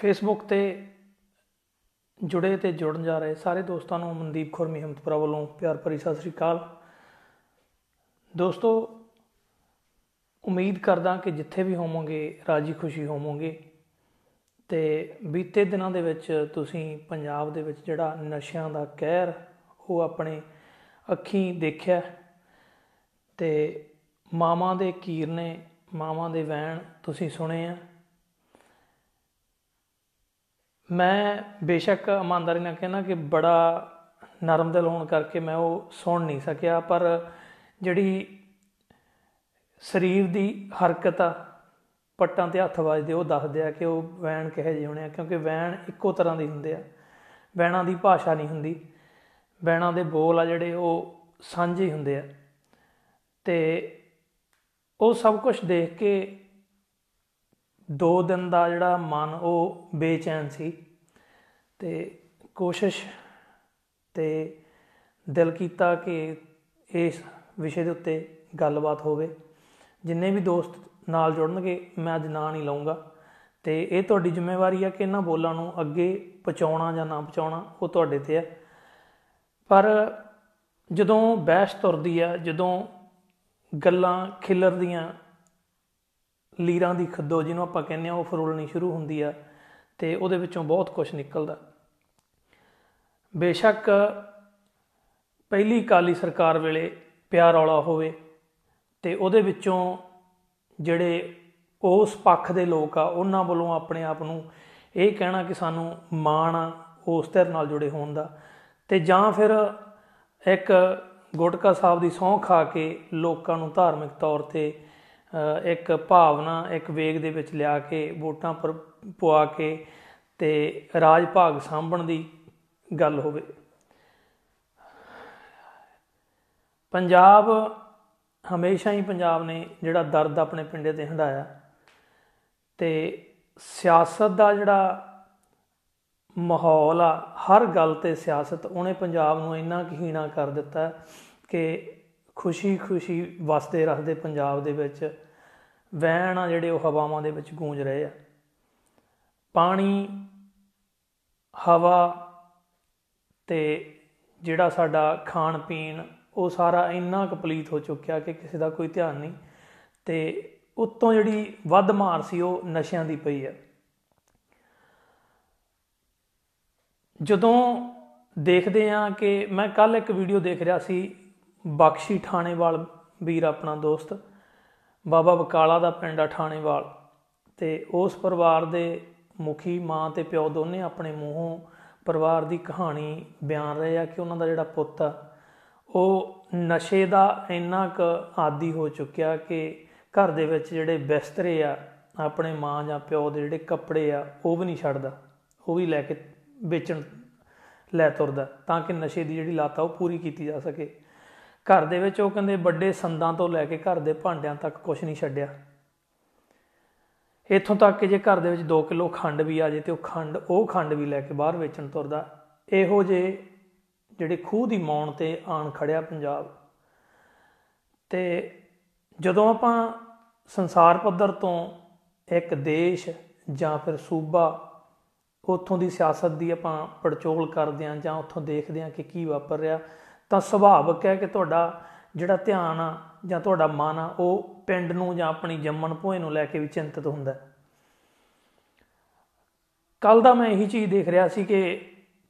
Facebook ਤੇ ਜੁੜੇ ਤੇ ਜੁੜਨ ਜਾ ਰਹੇ ਸਾਰੇ ਦੋਸਤਾਂ ਨੂੰ ਮਨਦੀਪ ਖੁਰ ਹਮਤਪੁਰਾ ਵੱਲੋਂ ਪਿਆਰ ਭਰੀ ਸਤਿ ਸ੍ਰੀ ਅਕਾਲ ਦੋਸਤੋ ਉਮੀਦ ਕਰਦਾ ਕਿ ਜਿੱਥੇ ਵੀ ਹੋਵੋਗੇ ਰਾਜੀ ਖੁਸ਼ੀ ਹੋਵੋਗੇ ਤੇ ਬੀਤੇ ਦਿਨਾਂ ਦੇ ਵਿੱਚ ਤੁਸੀਂ ਪੰਜਾਬ ਦੇ ਵਿੱਚ ਜਿਹੜਾ ਨਸ਼ਿਆਂ ਦਾ ਕਹਿਰ ਉਹ ਆਪਣੇ ਅੱਖੀਂ ਦੇਖਿਆ ਤੇ ਮਾਵਾਂ ਦੇ ਕੀਰਨੇ ਮਾਵਾਂ ਦੇ ਵੈਣ ਤੁਸੀਂ ਸੁਣੇ ਆ ਮੈਂ ਬੇਸ਼ੱਕ ਇਮਾਨਦਾਰੀ ਨਾਲ ਕਹਿੰਨਾ ਕਿ ਬੜਾ ਨਰਮ ਦਿਲ ਹੋਣ ਕਰਕੇ ਮੈਂ ਉਹ ਸੁਣ ਨਹੀਂ ਸਕਿਆ ਪਰ ਜਿਹੜੀ ਸਰੀਰ ਦੀ ਹਰਕਤ ਆ ਪੱਟਾਂ ਤੇ ਹੱਥ ਵਾਜਦੇ ਉਹ ਦੱਸਦੇ ਆ ਕਿ ਉਹ ਵੈਣ ਕਹੇ ਜਿਹੇ ਹੋਣੇ ਆ ਕਿਉਂਕਿ ਵੈਣ ਇੱਕੋ ਤਰ੍ਹਾਂ ਦੇ ਹੁੰਦੇ ਆ ਵੈਣਾ ਦੀ ਭਾਸ਼ਾ ਨਹੀਂ ਹੁੰਦੀ ਵੈਣਾ ਦੇ ਬੋਲ ਆ ਜਿਹੜੇ ਉਹ ਸਾਂਝੇ ਹੁੰਦੇ ਆ ਤੇ ਉਹ ਸਭ ਕੁਝ ਦੇਖ ਕੇ ਦੋ ਦਿਨ ਦਾ ਜਿਹੜਾ ਮਨ ਉਹ ਬੇਚੈਨ ਸੀ ਤੇ ਕੋਸ਼ਿਸ਼ ਤੇ ਦਿਲ ਕੀਤਾ ਕਿ ਇਸ ਵਿਸ਼ੇ ਦੇ ਉੱਤੇ ਗੱਲਬਾਤ ਹੋਵੇ ਜਿੰਨੇ ਵੀ ਦੋਸਤ ਨਾਲ ਜੁੜਨਗੇ ਮੈਂ ਅੱਜ ਨਾਂ ਨਹੀਂ ਲਵਾਂਗਾ ਤੇ ਇਹ ਤੁਹਾਡੀ ਜ਼ਿੰਮੇਵਾਰੀ ਆ ਕਿ ਇਹਨਾਂ ਬੋਲਾਂ ਨੂੰ ਅੱਗੇ ਪਹੁੰਚਾਉਣਾ ਜਾਂ ਨਾ ਪਹੁੰਚਾਉਣਾ ਉਹ ਤੁਹਾਡੇ ਤੇ ਆ ਪਰ ਜਦੋਂ ਬਹਿਸ ਤੁਰਦੀ ਆ ਜਦੋਂ ਗੱਲਾਂ ਖਿਲਰਦੀਆਂ ਲੀਰਾਂ ਦੀ ਖੱਦੋ ਜਿਹਨੂੰ ਆਪਾਂ ਕਹਿੰਦੇ ਆ ਉਹ ਫਰੋਲਣੀ ਸ਼ੁਰੂ ਹੁੰਦੀ ਆ ਤੇ ਉਹਦੇ ਵਿੱਚੋਂ ਬਹੁਤ ਕੁਝ ਨਿਕਲਦਾ ਬੇਸ਼ੱਕ ਪਹਿਲੀ ਕਾਲੀ ਸਰਕਾਰ ਵੇਲੇ ਪਿਆਰ ਔਲਾ ਹੋਵੇ ਤੇ ਉਹਦੇ ਵਿੱਚੋਂ ਜਿਹੜੇ ਉਸ ਪੱਖ ਦੇ ਲੋਕ ਆ ਉਹਨਾਂ ਵੱਲੋਂ ਆਪਣੇ ਆਪ ਨੂੰ ਇਹ ਕਹਿਣਾ ਕਿ ਸਾਨੂੰ ਮਾਣ ਉਸ ਧਿਰ ਨਾਲ ਜੁੜੇ ਹੋਣ ਦਾ ਤੇ ਜਾਂ ਫਿਰ ਇੱਕ ਗੋਟਕਾ ਸਾਹਿਬ ਦੀ ਸੌਂ ਖਾ ਕੇ ਲੋਕਾਂ ਨੂੰ ਧਾਰਮਿਕ ਤੌਰ ਤੇ ਇੱਕ ਭਾਵਨਾ ਇੱਕ ਵੇਗ ਦੇ ਵਿੱਚ ਲਿਆ ਕੇ ਵੋਟਾਂ ਪਰ ਪਵਾ ਕੇ ਤੇ ਰਾਜ ਭਾਗ ਸਾਂਭਣ ਦੀ ਗੱਲ ਹੋਵੇ ਪੰਜਾਬ ਹਮੇਸ਼ਾ ਹੀ ਪੰਜਾਬ ਨੇ ਜਿਹੜਾ ਦਰਦ ਆਪਣੇ ਪਿੰਡੇ ਤੇ ਹੰਡਾਇਆ ਤੇ ਸਿਆਸਤ ਦਾ ਜਿਹੜਾ ਮਾਹੌਲ ਆ ਹਰ ਗੱਲ ਤੇ ਸਿਆਸਤ ਉਹਨੇ ਪੰਜਾਬ ਨੂੰ ਇੰਨਾ ਕਹੀਣਾ ਕਰ ਦਿੱਤਾ ਕਿ ਖੁਸ਼ੀ ਖੁਸ਼ੀ ਵਸਦੇ ਰਹਦੇ ਪੰਜਾਬ ਦੇ ਵਿੱਚ ਵਹਿਣ ਆ ਜਿਹੜੇ ਉਹ ਹਵਾਵਾਂ ਦੇ ਵਿੱਚ ਗੂੰਜ ਰਹੇ ਆ ਪਾਣੀ ਹਵਾ ਤੇ ਜਿਹੜਾ ਸਾਡਾ ਖਾਣ ਪੀਣ ਉਹ ਸਾਰਾ ਇੰਨਾ ਕੰਪਲੀਟ ਹੋ ਚੁੱਕਿਆ ਕਿ ਕਿਸੇ ਦਾ ਕੋਈ ਧਿਆਨ ਨਹੀਂ ਤੇ ਉੱਤੋਂ ਜਿਹੜੀ ਵੱਧ ਮਾਰ ਸੀ ਉਹ ਨਸ਼ਿਆਂ ਦੀ ਪਈ ਆ ਜਦੋਂ ਦੇਖਦੇ ਆ ਕਿ ਮੈਂ ਕੱਲ ਇੱਕ ਵੀਡੀਓ ਦੇਖ ਰਿਹਾ ਸੀ ਬਖਸ਼ੀ ਠਾਣੇਵਾਲ ਵੀਰ ਆਪਣਾ ਦੋਸਤ ਬਾਬਾ ਬਕਾਲਾ ਦਾ ਪਿੰਡ ਆ ਠਾਣੇਵਾਲ ਤੇ ਉਸ ਪਰਿਵਾਰ ਦੇ ਮੁਖੀ ਮਾਂ ਤੇ ਪਿਓ ਦੋਨੇ ਆਪਣੇ ਮੂੰਹੋਂ ਪਰਿਵਾਰ ਦੀ ਕਹਾਣੀ ਬਿਆਨ ਰਹੇ ਆ ਕਿ ਉਹਨਾਂ ਦਾ ਜਿਹੜਾ ਪੁੱਤ ਆ ਉਹ ਨਸ਼ੇ ਦਾ ਇੰਨਾ ਕ ਆਦੀ ਹੋ ਚੁੱਕਿਆ ਕਿ ਘਰ ਦੇ ਵਿੱਚ ਜਿਹੜੇ ਬਿਸਤਰੇ ਆ ਆਪਣੇ ਮਾਂ ਜਾਂ ਪਿਓ ਦੇ ਜਿਹੜੇ ਕੱਪੜੇ ਆ ਉਹ ਵੀ ਨਹੀਂ ਛੱਡਦਾ ਉਹ ਵੀ ਲੈ ਕੇ ਵੇਚਣ ਲੈ ਤੁਰਦਾ ਤਾਂ ਕਿ ਨਸ਼ੇ ਦੀ ਜਿਹੜੀ ਲਾਤ ਆ ਉਹ ਪੂਰੀ ਕੀਤੀ ਜਾ ਸਕੇ ਘਰ ਦੇ ਵਿੱਚ ਉਹ ਕਹਿੰਦੇ ਵੱਡੇ ਸੰਦਾਂ ਤੋਂ ਲੈ ਕੇ ਘਰ ਦੇ ਭਾਂਡਿਆਂ ਤੱਕ ਕੁਝ ਨਹੀਂ ਛੱਡਿਆ ਇੱਥੋਂ ਤੱਕ ਕਿ ਜੇ ਘਰ ਦੇ ਵਿੱਚ 2 ਕਿਲੋ ਖੰਡ ਵੀ ਆ ਜੇ ਤੇ ਉਹ ਖੰਡ ਉਹ ਖੰਡ ਵੀ ਲੈ ਕੇ ਬਾਹਰ ਵੇਚਣ ਤੁਰਦਾ ਇਹੋ ਜੇ ਜਿਹੜੇ ਖੂਹ ਦੀ ਮੌਣ ਤੇ ਆਣ ਖੜਿਆ ਪੰਜਾਬ ਤੇ ਜਦੋਂ ਆਪਾਂ ਸੰਸਾਰ ਪੱਧਰ ਤੋਂ ਇੱਕ ਦੇਸ਼ ਜਾਂ ਫਿਰ ਸੂਬਾ ਉੱਥੋਂ ਦੀ ਸਿਆਸਤ ਦੀ ਆਪਾਂ ਪੜਚੋਲ ਕਰਦੇ ਆਂ ਜਾਂ ਉੱਥੋਂ ਦੇਖਦੇ ਆਂ ਕਿ ਕੀ ਵਾਪਰ ਰਿਹਾ ਤਾਂ ਸੁਭਾਵਕ ਹੈ ਕਿ ਤੁਹਾਡਾ ਜਿਹੜਾ ਧਿਆਨ ਆ ਜਾਂ ਤੁਹਾਡਾ ਮਨ ਆ ਉਹ ਪਿੰਡ ਨੂੰ ਜਾਂ ਆਪਣੀ ਜੰਮਣ ਭੋਏ ਨੂੰ ਲੈ ਕੇ ਵੀ ਚਿੰਤਤ ਹੁੰਦਾ ਕੱਲ ਦਾ ਮੈਂ ਇਹੀ ਚੀਜ਼ ਦੇਖ ਰਿਹਾ ਸੀ ਕਿ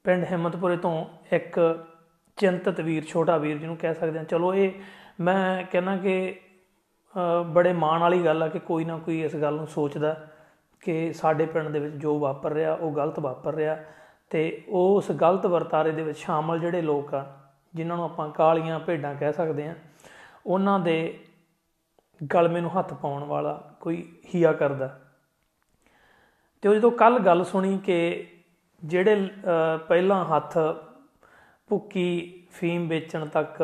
ਪਿੰਡ ਹਿੰਮਤਪੁਰੇ ਤੋਂ ਇੱਕ ਚਿੰਤਤ ਵੀਰ ਛੋਟਾ ਵੀਰ ਜਿਹਨੂੰ ਕਹਿ ਸਕਦੇ ਆ ਚਲੋ ਇਹ ਮੈਂ ਕਹਿੰਨਾ ਕਿ ਬੜੇ ਮਾਣ ਵਾਲੀ ਗੱਲ ਆ ਕਿ ਕੋਈ ਨਾ ਕੋਈ ਇਸ ਗੱਲ ਨੂੰ ਸੋਚਦਾ ਕਿ ਸਾਡੇ ਪਿੰਡ ਦੇ ਵਿੱਚ ਜੋ ਵਾਪਰ ਰਿਹਾ ਉਹ ਗਲਤ ਵਾਪਰ ਰਿਹਾ ਤੇ ਉਸ ਗਲਤ ਵਰਤਾਰੇ ਦੇ ਵਿੱਚ ਸ਼ਾਮਲ ਜਿਹੜੇ ਲੋਕ ਆ ਜਿਨ੍ਹਾਂ ਨੂੰ ਆਪਾਂ ਕਾਲੀਆਂ ਭੇਡਾਂ ਕਹਿ ਸਕਦੇ ਆ ਉਹਨਾਂ ਦੇ ਗਲਮੇ ਨੂੰ ਹੱਥ ਪਾਉਣ ਵਾਲਾ ਕੋਈ ਹੀਆ ਕਰਦਾ ਤੇ ਉਹ ਜਦੋਂ ਕੱਲ ਗੱਲ ਸੁਣੀ ਕਿ ਜਿਹੜੇ ਪਹਿਲਾਂ ਹੱਥ ਭੁੱਕੀ ਫੀਮ ਵੇਚਣ ਤੱਕ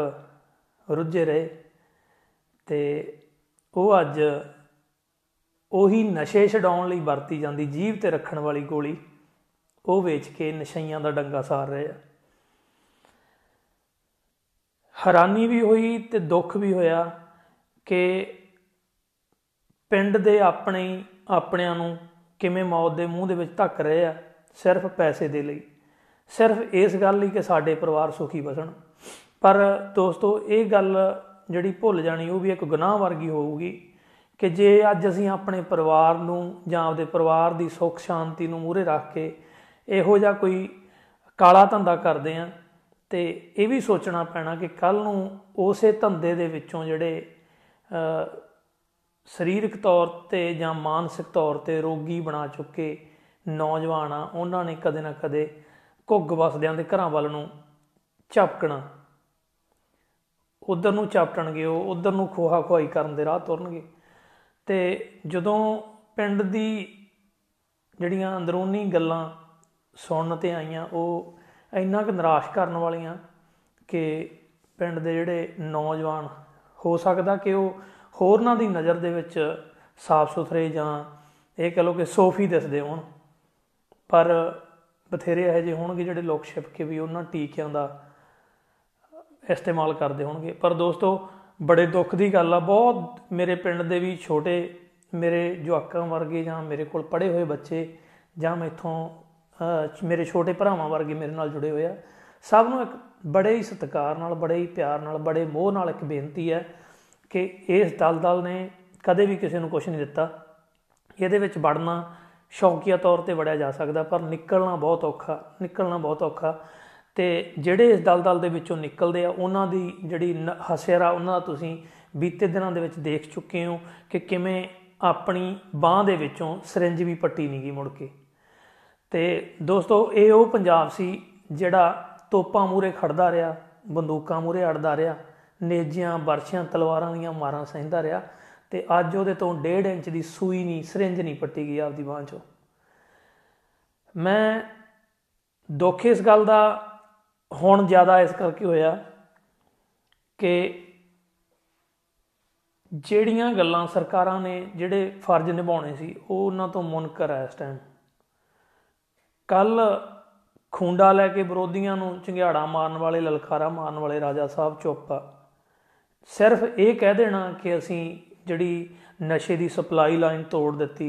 ਰੁੱਝੇ ਰਹੇ ਤੇ ਉਹ ਅੱਜ ਉਹੀ ਨਸ਼ੇ ਛਡਾਉਣ ਲਈ ਵਰਤੀ ਜਾਂਦੀ ਜੀਵ ਤੇ ਰੱਖਣ ਵਾਲੀ ਗੋਲੀ ਉਹ ਵੇਚ ਕੇ ਨਸ਼ਈਆਂ ਦਾ ਡੰਗਾ ਸਾਰ ਰਹੇ ਆ ਹੈਰਾਨੀ ਵੀ ਹੋਈ ਤੇ ਦੁੱਖ ਵੀ ਹੋਇਆ ਕਿ ਪਿੰਡ ਦੇ ਆਪਣੇ ਆਪਣਿਆਂ ਨੂੰ ਕਿਵੇਂ ਮੌਤ ਦੇ ਮੂੰਹ ਦੇ ਵਿੱਚ ਧੱਕ ਰਹੇ ਆ ਸਿਰਫ ਪੈਸੇ ਦੇ ਲਈ ਸਿਰਫ ਇਸ ਗੱਲ ਲਈ ਕਿ ਸਾਡੇ ਪਰਿਵਾਰ ਸੁਖੀ ਬਸਣ ਪਰ ਦੋਸਤੋ ਇਹ ਗੱਲ ਜਿਹੜੀ ਭੁੱਲ ਜਾਣੀ ਉਹ ਵੀ ਇੱਕ ਗੁਨਾਹ ਵਰਗੀ ਹੋਊਗੀ ਕਿ ਜੇ ਅੱਜ ਅਸੀਂ ਆਪਣੇ ਪਰਿਵਾਰ ਨੂੰ ਜਾਂ ਆਪਣੇ ਪਰਿਵਾਰ ਦੀ ਸੁੱਖ ਸ਼ਾਂਤੀ ਨੂੰ ਮੂਹਰੇ ਰੱਖ ਕੇ ਇਹੋ ਜਿਹਾ ਕੋਈ ਕਾਲਾ ਧੰਦਾ ਕਰਦੇ ਆਂ ਤੇ ਇਹ ਵੀ ਸੋਚਣਾ ਪੈਣਾ ਕਿ ਕੱਲ ਨੂੰ ਉਸੇ ਧੰਦੇ ਦੇ ਵਿੱਚੋਂ ਜਿਹੜੇ ਸਰੀਰਕ ਤੌਰ ਤੇ ਜਾਂ ਮਾਨਸਿਕ ਤੌਰ ਤੇ ਰੋਗੀ ਬਣਾ ਚੁੱਕੇ ਨੌਜਵਾਨ ਆ ਉਹਨਾਂ ਨੇ ਕਦੇ ਨਾ ਕਦੇ ਘੁੱਗ ਵਸਦਿਆਂ ਦੇ ਘਰਾਂ ਵੱਲ ਨੂੰ ਝਪਕਣਾ ਉਧਰ ਨੂੰ ਝਪਟਣਗੇ ਉਹ ਉਧਰ ਨੂੰ ਖੋਹਾ ਖੋਈ ਕਰਨ ਦੇ ਰਾਹ ਤੁਰਨਗੇ ਤੇ ਜਦੋਂ ਪਿੰਡ ਦੀ ਜਿਹੜੀਆਂ ਅੰਦਰੂਨੀ ਗੱਲਾਂ ਸੁਣਨ ਤੇ ਆਈਆਂ ਉਹ ਇੰਨਾ ਕੁ ਨਿਰਾਸ਼ ਕਰਨ ਵਾਲੀਆਂ ਕਿ ਪਿੰਡ ਦੇ ਜਿਹੜੇ ਨੌਜਵਾਨ ਹੋ ਸਕਦਾ ਕਿ ਉਹ ਹੋਰਨਾਂ ਦੀ ਨਜ਼ਰ ਦੇ ਵਿੱਚ ਸਾਫ਼ ਸੁਥਰੇ ਜਾਂ ਇਹ ਕਹ ਲੋ ਕਿ ਸੋਫੀ ਦਿਸਦੇ ਹੋਣ ਪਰ ਬਥੇਰੇ ਇਹ ਜਿਹੇ ਹੋਣਗੇ ਜਿਹੜੇ ਲੋਕ ਛਿਪ ਕੇ ਵੀ ਉਹਨਾਂ ਟੀਕਿਆਂ ਦਾ ਇਸਤੇਮਾਲ ਕਰਦੇ ਹੋਣਗੇ ਪਰ ਦੋਸਤੋ ਬੜੇ ਦੁੱਖ ਦੀ ਗੱਲ ਆ ਬਹੁਤ ਮੇਰੇ ਪਿੰਡ ਦੇ ਵੀ ਛੋਟੇ ਮੇਰੇ ਜਵਾਕਾਂ ਵਰਗੇ ਜਾਂ ਮੇਰੇ ਕੋਲ ਪੜ੍ਹੇ ਹੋਏ ਬੱਚੇ ਜਾਂ ਮੈਥੋਂ ਮੇਰੇ ਛੋਟੇ ਭਰਾਵਾਂ ਵਰਗੇ ਮੇਰੇ ਨਾਲ ਜੁੜੇ ਹੋਏ ਆ ਸਭ ਨੂੰ ਇੱਕ ਬੜੇ ਹੀ ਸਤਿਕਾਰ ਨਾਲ ਬੜੇ ਹੀ ਪਿਆਰ ਨਾਲ ਬੜੇ ਮੋਹ ਨਾਲ ਇੱਕ ਬੇਨਤੀ ਹੈ ਕਿ ਇਸ ਦਲਦਲ ਨੇ ਕਦੇ ਵੀ ਕਿਸੇ ਨੂੰ ਕੁਝ ਨਹੀਂ ਦਿੱਤਾ ਇਹਦੇ ਵਿੱਚ ਵੜਨਾ ਸ਼ੌਕੀਆ ਤੌਰ ਤੇ ਵੜਿਆ ਜਾ ਸਕਦਾ ਪਰ ਨਿਕਲਣਾ ਬਹੁਤ ਔਖਾ ਨਿਕਲਣਾ ਬਹੁਤ ਔਖਾ ਤੇ ਜਿਹੜੇ ਇਸ ਦਲਦਲ ਦੇ ਵਿੱਚੋਂ ਨਿਕਲਦੇ ਆ ਉਹਨਾਂ ਦੀ ਜਿਹੜੀ ਹਸਿਆਰਾ ਉਹਨਾਂ ਦਾ ਤੁਸੀਂ ਬੀਤੇ ਦਿਨਾਂ ਦੇ ਵਿੱਚ ਦੇਖ ਚੁੱਕੇ ਹੋ ਕਿ ਕਿਵੇਂ ਆਪਣੀ ਬਾਹ ਦੇ ਵਿੱਚੋਂ ਸਿਰੰਜ ਵੀ ਪੱਟੀ ਨਹੀਂ ਗਈ ਮੁੜ ਕੇ ਤੇ ਦੋਸਤੋ ਇਹ ਉਹ ਪੰਜਾਬ ਸੀ ਜਿਹੜਾ ਤੋਪਾਂ ਮੂਰੇ ਖੜਦਾ ਰਿਹਾ ਬੰਦੂਕਾਂ ਮੂਰੇ ਅੜਦਾ ਰਿਹਾ ਨੇਜੀਆਂ ਬਰਸ਼ਾਂ ਤਲਵਾਰਾਂ ਦੀਆਂ ਮਾਰਾਂ ਸਹਿੰਦਾ ਰਿਹਾ ਤੇ ਅੱਜ ਉਹਦੇ ਤੋਂ 1.5 ਇੰਚ ਦੀ ਸੂਈ ਨਹੀਂ ਸਿਰੰਜ ਨਹੀਂ ਪੱਟੀ ਗਈ ਆਪਦੀ ਬਾਹ 'ਚੋਂ ਮੈਂ ਦੁੱਖ ਇਸ ਗੱਲ ਦਾ ਹੁਣ ਜ਼ਿਆਦਾ ਇਸ ਕਰਕੇ ਹੋਇਆ ਕਿ ਜਿਹੜੀਆਂ ਗੱਲਾਂ ਸਰਕਾਰਾਂ ਨੇ ਜਿਹੜੇ ਫਰਜ਼ ਨਿਭਾਉਣੇ ਸੀ ਉਹ ਉਹਨਾਂ ਤੋਂ ਮੁਨਕਰ ਆ ਇਸ ਟਾਈਮ ਕੱਲ ਖੁੰਡਾ ਲੈ ਕੇ ਵਿਰੋਧੀਆਂ ਨੂੰ ਝੰਗਿਆੜਾ ਮਾਰਨ ਵਾਲੇ ਲਲਖਾਰਾ ਮਾਰਨ ਵਾਲੇ ਰਾਜਾ ਸਾਹਿਬ ਚੁੱਪ ਸਿਰਫ ਇਹ ਕਹਿ ਦੇਣਾ ਕਿ ਅਸੀਂ ਜਿਹੜੀ ਨਸ਼ੇ ਦੀ ਸਪਲਾਈ ਲਾਈਨ ਤੋੜ ਦਿੱਤੀ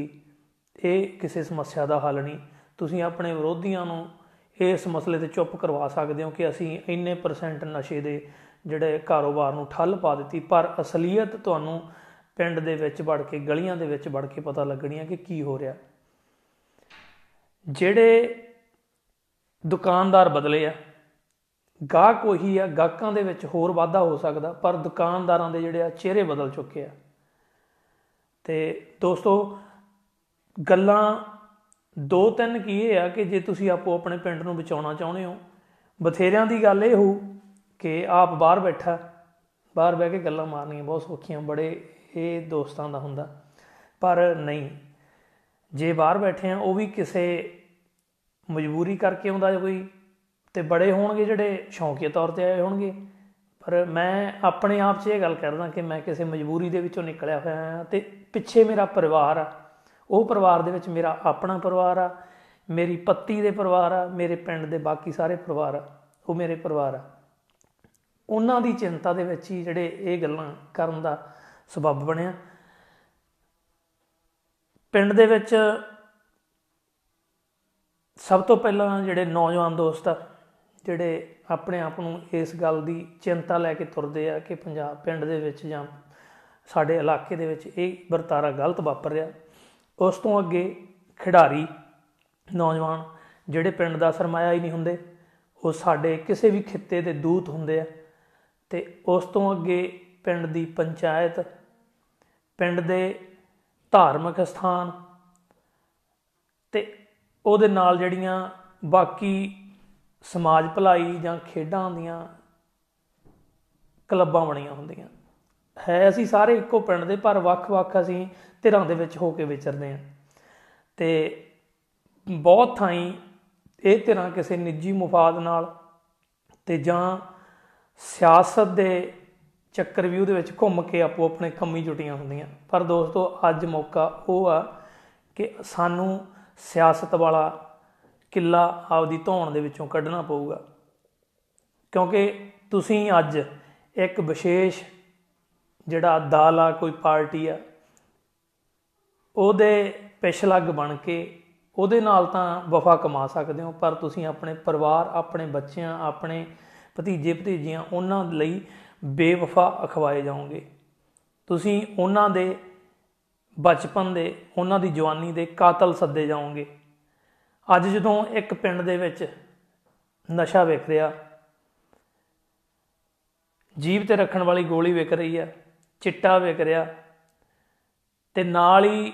ਇਹ ਕਿਸੇ ਸਮੱਸਿਆ ਦਾ ਹੱਲ ਨਹੀਂ ਤੁਸੀਂ ਆਪਣੇ ਵਿਰੋਧੀਆਂ ਨੂੰ ਇਸ ਮਸਲੇ ਤੇ ਚੁੱਪ ਕਰਵਾ ਸਕਦੇ ਹੋ ਕਿ ਅਸੀਂ ਇੰਨੇ ਪਰਸੈਂਟ ਨਸ਼ੇ ਦੇ ਜਿਹੜੇ ਕਾਰੋਬਾਰ ਨੂੰ ਠੱਲ ਪਾ ਦਿੱਤੀ ਪਰ ਅਸਲੀਅਤ ਤੁਹਾਨੂੰ ਪਿੰਡ ਦੇ ਵਿੱਚ ਵੜ ਕੇ ਗਲੀਆਂ ਦੇ ਵਿੱਚ ਵੜ ਕੇ ਪਤਾ ਲੱਗਣੀ ਹੈ ਕਿ ਕੀ ਹੋ ਰਿਹਾ ਜਿਹੜੇ ਦੁਕਾਨਦਾਰ ਬਦਲੇ ਆ ਗਾਹਕ ਉਹੀ ਆ ਗਾਹਕਾਂ ਦੇ ਵਿੱਚ ਹੋਰ ਵਾਧਾ ਹੋ ਸਕਦਾ ਪਰ ਦੁਕਾਨਦਾਰਾਂ ਦੇ ਜਿਹੜੇ ਆ ਚਿਹਰੇ ਬਦਲ ਚੁੱਕੇ ਆ ਤੇ ਦੋਸਤੋ ਗੱਲਾਂ ਦੋ ਤਿੰਨ ਕੀ ਇਹ ਆ ਕਿ ਜੇ ਤੁਸੀਂ ਆਪੋ ਆਪਣੇ ਪਿੰਡ ਨੂੰ ਬਚਾਉਣਾ ਚਾਹੁੰਦੇ ਹੋ ਬਥੇਰਿਆਂ ਦੀ ਗੱਲ ਇਹ ਹੋ ਕਿ ਆਪ ਬਾਹਰ ਬੈਠਾ ਬਾਹਰ ਬਹਿ ਕੇ ਗੱਲਾਂ ਮਾਰਨੀਆਂ ਬਹੁਤ ਸੌਖੀਆਂ ਬੜੇ ਇਹ ਦੋਸਤਾਂ ਦਾ ਹੁੰਦਾ ਪਰ ਨਹੀਂ ਜੇ ਬਾਹਰ ਬੈਠੇ ਆ ਉਹ ਵੀ ਕਿਸੇ ਮਜਬੂਰੀ ਕਰਕੇ ਆਉਂਦਾ ਜੇ ਕੋਈ ਤੇ ਬੜੇ ਹੋਣਗੇ ਜਿਹੜੇ ਸ਼ੌਂਕੀਆ ਤੌਰ ਤੇ ਆਏ ਹੋਣਗੇ ਪਰ ਮੈਂ ਆਪਣੇ ਆਪ 'ਚ ਇਹ ਗੱਲ ਕਰਦਾ ਕਿ ਮੈਂ ਕਿਸੇ ਮਜਬੂਰੀ ਦੇ ਵਿੱਚੋਂ ਨਿਕਲਿਆ ਹੋਇਆ ਹਾਂ ਤੇ ਪਿੱਛੇ ਮੇਰਾ ਪਰਿਵਾਰ ਆ ਉਹ ਪਰਿਵਾਰ ਦੇ ਵਿੱਚ ਮੇਰਾ ਆਪਣਾ ਪਰਿਵਾਰ ਆ ਮੇਰੀ ਪਤੀ ਦੇ ਪਰਿਵਾਰ ਆ ਮੇਰੇ ਪਿੰਡ ਦੇ ਬਾਕੀ ਸਾਰੇ ਪਰਿਵਾਰ ਆ ਉਹ ਮੇਰੇ ਪਰਿਵਾਰ ਆ ਉਹਨਾਂ ਦੀ ਚਿੰਤਾ ਦੇ ਵਿੱਚ ਹੀ ਜਿਹੜੇ ਇਹ ਗੱਲਾਂ ਕਰਨ ਦਾ ਸਬੱਬ ਬਣਿਆ ਪਿੰਡ ਦੇ ਵਿੱਚ ਸਭ ਤੋਂ ਪਹਿਲਾਂ ਜਿਹੜੇ ਨੌਜਵਾਨ ਦੋਸਤ ਆ ਜਿਹੜੇ ਆਪਣੇ ਆਪ ਨੂੰ ਇਸ ਗੱਲ ਦੀ ਚਿੰਤਾ ਲੈ ਕੇ ਤੁਰਦੇ ਆ ਕਿ ਪੰਜਾਬ ਪਿੰਡ ਦੇ ਵਿੱਚ ਜਾਂ ਸਾਡੇ ਇਲਾਕੇ ਦੇ ਵਿੱਚ ਇਹ ਵਰਤਾਰਾ ਗਲਤ ਵਾਪਰ ਰਿਹਾ ਉਸ ਤੋਂ ਅੱਗੇ ਖਿਡਾਰੀ ਨੌਜਵਾਨ ਜਿਹੜੇ ਪਿੰਡ ਦਾ ਸਰਮਾਇਆ ਹੀ ਨਹੀਂ ਹੁੰਦੇ ਉਹ ਸਾਡੇ ਕਿਸੇ ਵੀ ਖਿੱਤੇ ਦੇ ਦੂਤ ਹੁੰਦੇ ਆ ਤੇ ਉਸ ਤੋਂ ਅੱਗੇ ਪਿੰਡ ਦੀ ਪੰਚਾਇਤ ਪਿੰਡ ਦੇ ਧਾਰਮਿਕ ਸਥਾਨ ਤੇ ਉਹਦੇ ਨਾਲ ਜਿਹੜੀਆਂ ਬਾਕੀ ਸਮਾਜ ਭਲਾਈ ਜਾਂ ਖੇਡਾਂ ਦੀਆਂ ਕਲੱਬਾਂ ਬਣੀਆਂ ਹੁੰਦੀਆਂ ਹੈ ਅਸੀਂ ਸਾਰੇ ਇੱਕੋ ਪਿੰਡ ਦੇ ਪਰ ਵੱਖ-ਵੱਖ ਅਸੀਂ ਧਿਰਾਂ ਦੇ ਵਿੱਚ ਹੋ ਕੇ ਵਿਚਰਦੇ ਆਂ ਤੇ ਬਹੁਤ ਥਾਈਂ ਇਹ ਧਿਰਾਂ ਕਿਸੇ ਨਿੱਜੀ ਮੁਫਾਦ ਨਾਲ ਤੇ ਜਾਂ ਸਿਆਸਤ ਦੇ ਚੱਕਰ ਵੀ ਉਹਦੇ ਵਿੱਚ ਘੁੰਮ ਕੇ ਆਪੋ ਆਪਣੇ ਕੰਮੀ ਜੁਟੀਆਂ ਹੁੰਦੀਆਂ ਪਰ ਦੋਸਤੋ ਅੱਜ ਮੌਕਾ ਉਹ ਆ ਕਿ ਸਾਨੂੰ ਸਿਆਸਤ ਵਾਲਾ ਕਿੱਲਾ ਆਪਦੀ ਧੌਣ ਦੇ ਵਿੱਚੋਂ ਕੱਢਣਾ ਪਊਗਾ ਕਿਉਂਕਿ ਤੁਸੀਂ ਅੱਜ ਇੱਕ ਵਿਸ਼ੇਸ਼ ਜਿਹੜਾ ਦਾਲ ਆ ਕੋਈ ਪਾਰਟੀ ਆ ਉਹਦੇ ਪਿਛਲੱਗ ਬਣ ਕੇ ਉਹਦੇ ਨਾਲ ਤਾਂ ਵਫਾ ਕਮਾ ਸਕਦੇ ਹੋ ਪਰ ਤੁਸੀਂ ਆਪਣੇ ਪਰਿਵਾਰ ਆਪਣੇ ਬੱਚਿਆਂ ਆਪਣੇ ਭਤੀਜੇ ਭਤੀਜੀਆਂ ਉਹਨਾਂ ਲਈ ਬੇਵਫਾ ਅਖਵਾਏ ਜਾਓਗੇ ਤੁਸੀਂ ਉਹਨਾਂ ਦੇ ਬਚਪਨ ਦੇ ਉਹਨਾਂ ਦੀ ਜਵਾਨੀ ਦੇ ਕਾਤਲ ਸੱਦੇ ਜਾਓਗੇ ਅੱਜ ਜਦੋਂ ਇੱਕ ਪਿੰਡ ਦੇ ਵਿੱਚ ਨਸ਼ਾ ਵਿਕ ਰਿਹਾ ਜੀਵ ਤੇ ਰੱਖਣ ਵਾਲੀ ਗੋਲੀ ਵਿਕ ਰਹੀ ਆ ਚਿੱਟਾ ਵਿਕ ਰਿਹਾ ਤੇ ਨਾਲ ਹੀ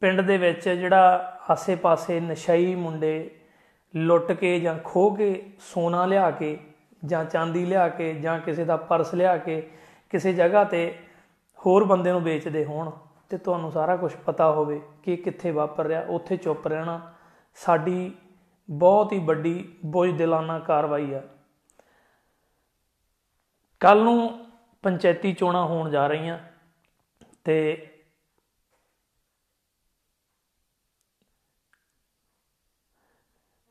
ਪਿੰਡ ਦੇ ਵਿੱਚ ਜਿਹੜਾ ਆਸੇ-ਪਾਸੇ ਨਸ਼ਈ ਮੁੰਡੇ ਲੁੱਟ ਕੇ ਜਾਂ ਖੋਹ ਕੇ ਸੋਨਾ ਲਿਆ ਕੇ ਜਾਂ ਚਾਂਦੀ ਲਿਆ ਕੇ ਜਾਂ ਕਿਸੇ ਦਾ ਪਰਸ ਲਿਆ ਕੇ ਕਿਸੇ ਜਗ੍ਹਾ ਤੇ ਹੋਰ ਬੰਦੇ ਨੂੰ ਵੇਚਦੇ ਹੋਣ ਤੇ ਤੁਹਾਨੂੰ ਸਾਰਾ ਕੁਝ ਪਤਾ ਹੋਵੇ ਕਿ ਕਿੱਥੇ ਵਾਪਰ ਰਿਹਾ ਉੱਥੇ ਚੁੱਪ ਰਹਿਣਾ ਸਾਡੀ ਬਹੁਤ ਹੀ ਵੱਡੀ ਬੋਝਦਿਲਾਨਾ ਕਾਰਵਾਈ ਆ ਕੱਲ ਨੂੰ ਪੰਚਾਇਤੀ ਚੋਣਾਂ ਹੋਣ ਜਾ ਰਹੀਆਂ ਤੇ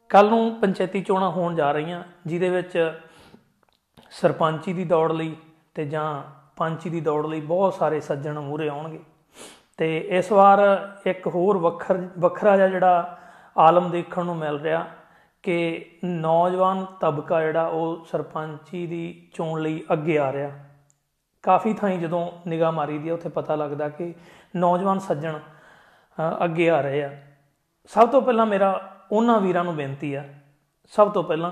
ਕੱਲ ਨੂੰ ਪੰਚਾਇਤੀ ਚੋਣਾਂ ਹੋਣ ਜਾ ਰਹੀਆਂ ਜਿਹਦੇ ਵਿੱਚ ਸਰਪੰਚੀ ਦੀ ਦੌੜ ਲਈ ਤੇ ਜਾਂ ਪੰਚੀ ਦੀ ਦੌੜ ਲਈ ਬਹੁਤ ਸਾਰੇ ਸੱਜਣ ਮੂਰੇ ਆਉਣਗੇ ਤੇ ਇਸ ਵਾਰ ਇੱਕ ਹੋਰ ਵੱਖਰ ਵੱਖਰਾ ਜਿਹਾ ਜਿਹੜਾ ਆਲਮ ਦੇਖਣ ਨੂੰ ਮਿਲ ਰਿਹਾ ਕਿ ਨੌਜਵਾਨ ਤਬਕਾ ਜਿਹੜਾ ਉਹ ਸਰਪੰਚੀ ਦੀ ਚੋਣ ਲਈ ਅੱਗੇ ਆ ਰਿਹਾ ਕਾਫੀ ਥਾਈ ਜਦੋਂ ਨਿਗਾਹ ਮਾਰੀ ਦੀ ਉੱਥੇ ਪਤਾ ਲੱਗਦਾ ਕਿ ਨੌਜਵਾਨ ਸੱਜਣ ਅੱਗੇ ਆ ਰਹੇ ਆ ਸਭ ਤੋਂ ਪਹਿਲਾਂ ਮੇਰਾ ਉਹਨਾਂ ਵੀਰਾਂ ਨੂੰ ਬੇਨਤੀ ਆ ਸਭ ਤੋਂ ਪਹਿਲਾਂ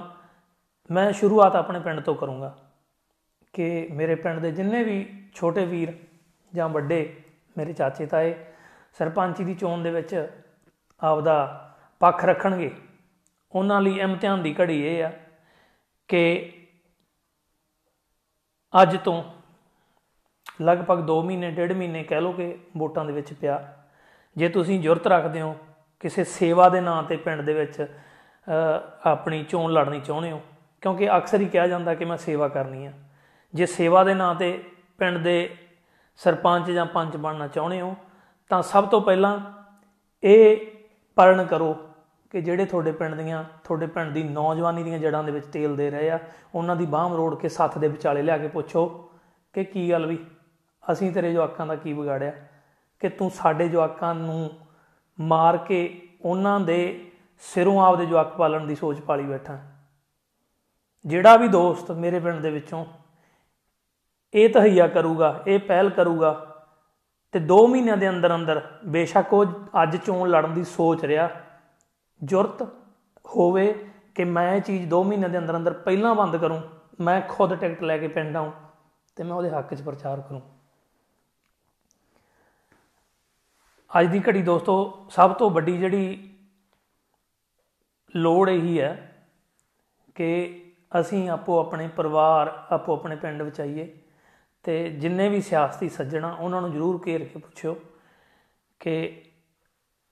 ਮੈਂ ਸ਼ੁਰੂਆਤ ਆਪਣੇ ਪਿੰਡ ਤੋਂ ਕਰੂੰਗਾ ਕਿ ਮੇਰੇ ਪਿੰਡ ਦੇ ਜਿੰਨੇ ਵੀ ਛੋਟੇ ਵੀਰ ਜਾਂ ਵੱਡੇ ਮੇਰੇ ਚਾਚੇ ਤਾਏ ਸਰਪੰਚੀ ਦੀ ਚੋਣ ਦੇ ਵਿੱਚ ਆਪਦਾ ਪੱਖ ਰੱਖਣਗੇ ਉਹਨਾਂ ਲਈ ਇਮਤਿਹਾਨ ਦੀ ਘੜੀ ਇਹ ਆ ਕਿ ਅੱਜ ਤੋਂ ਲਗਭਗ 2 ਮਹੀਨੇ ਡੇਢ ਮਹੀਨੇ ਕਹਿ ਲੋ ਕਿ ਵੋਟਾਂ ਦੇ ਵਿੱਚ ਪਿਆ ਜੇ ਤੁਸੀਂ ਜ਼ੁਰਤ ਰੱਖਦੇ ਹੋ ਕਿਸੇ ਸੇਵਾ ਦੇ ਨਾਂ ਤੇ ਪਿੰਡ ਦੇ ਵਿੱਚ ਆਪਣੀ ਚੋਣ ਲੜਨੀ ਚਾਹੁੰਦੇ ਹੋ ਕਿਉਂਕਿ ਅਕਸਰ ਹੀ ਕਿਹਾ ਜਾਂਦਾ ਕਿ ਮੈਂ ਸੇਵਾ ਕਰਨੀ ਆ ਜੇ ਸੇਵਾ ਦੇ ਨਾਂ ਤੇ ਪਿੰਡ ਦੇ ਸਰਪੰਚ ਜਾਂ ਪੰਚ ਬਣਨਾ ਚਾਹੁੰਦੇ ਹੋ ਤਾਂ ਸਭ ਤੋਂ ਪਹਿਲਾਂ ਇਹ ਪਰਣ ਕਰੋ ਕਿ ਜਿਹੜੇ ਤੁਹਾਡੇ ਪਿੰਡ ਦੀਆਂ ਤੁਹਾਡੇ ਪਿੰਡ ਦੀ ਨੌਜਵਾਨੀ ਦੀਆਂ ਜੜਾਂ ਦੇ ਵਿੱਚ ਤੇਲ ਦੇ ਰਹੇ ਆ ਉਹਨਾਂ ਦੀ ਬਾਹਮ ਰੋੜ ਕੇ ਸੱਥ ਦੇ ਵਿਚਾਲੇ ਲਿਆ ਕੇ ਪੁੱਛੋ ਕਿ ਕੀ ਗੱਲ ਵੀ ਅਸੀਂ ਤੇਰੇ ਜਵਾਕਾਂ ਦਾ ਕੀ ਵਿਗਾੜਿਆ ਕਿ ਤੂੰ ਸਾਡੇ ਜਵਾਕਾਂ ਨੂੰ ਮਾਰ ਕੇ ਉਹਨਾਂ ਦੇ ਸਿਰੋਂ ਆਪਦੇ ਜਵਾਕ ਪਾਲਣ ਦੀ ਸੋਚ ਪਾਲੀ ਬੈਠਾ ਜਿਹੜਾ ਵੀ ਦੋਸਤ ਮੇਰੇ ਪਿੰਡ ਦੇ ਵਿੱਚੋਂ ਇਹ ਤਹਈਆ ਕਰੂਗਾ ਇਹ ਪਹਿਲ ਕਰੂਗਾ ਤੇ 2 ਮਹੀਨਿਆਂ ਦੇ ਅੰਦਰ ਅੰਦਰ ਬੇਸ਼ੱਕ ਉਹ ਅੱਜ ਚੋਣ ਲੜਨ ਦੀ ਸੋਚ ਰਿਹਾ ਜੁਰਤ ਹੋਵੇ ਕਿ ਮੈਂ ਇਹ ਚੀਜ਼ 2 ਮਹੀਨਿਆਂ ਦੇ ਅੰਦਰ ਅੰਦਰ ਪਹਿਲਾਂ ਬੰਦ ਕਰੂੰ ਮੈਂ ਖੁਦ ਟਿਕਟ ਲੈ ਕੇ ਪਿੰਡ ਆਉਂ ਤੇ ਮੈਂ ਉਹਦੇ ਹੱਕ 'ਚ ਪ੍ਰਚਾਰ ਕਰੂੰ ਅੱਜ ਦੀ ਘੜੀ ਦੋਸਤੋ ਸਭ ਤੋਂ ਵੱਡੀ ਜਿਹੜੀ ਲੋੜ ਇਹੀ ਹੈ ਕਿ ਅਸੀਂ ਆਪੋ ਆਪਣੇ ਪਰਿਵਾਰ ਆਪੋ ਆਪਣੇ ਪਿੰਡ ਵਿੱਚ ਆਈਏ ਤੇ ਜਿੰਨੇ ਵੀ ਸਿਆਸਤੀ ਸੱਜਣਾ ਉਹਨਾਂ ਨੂੰ ਜ਼ਰੂਰ ਘੇਰ ਕੇ ਪੁੱਛਿਓ ਕਿ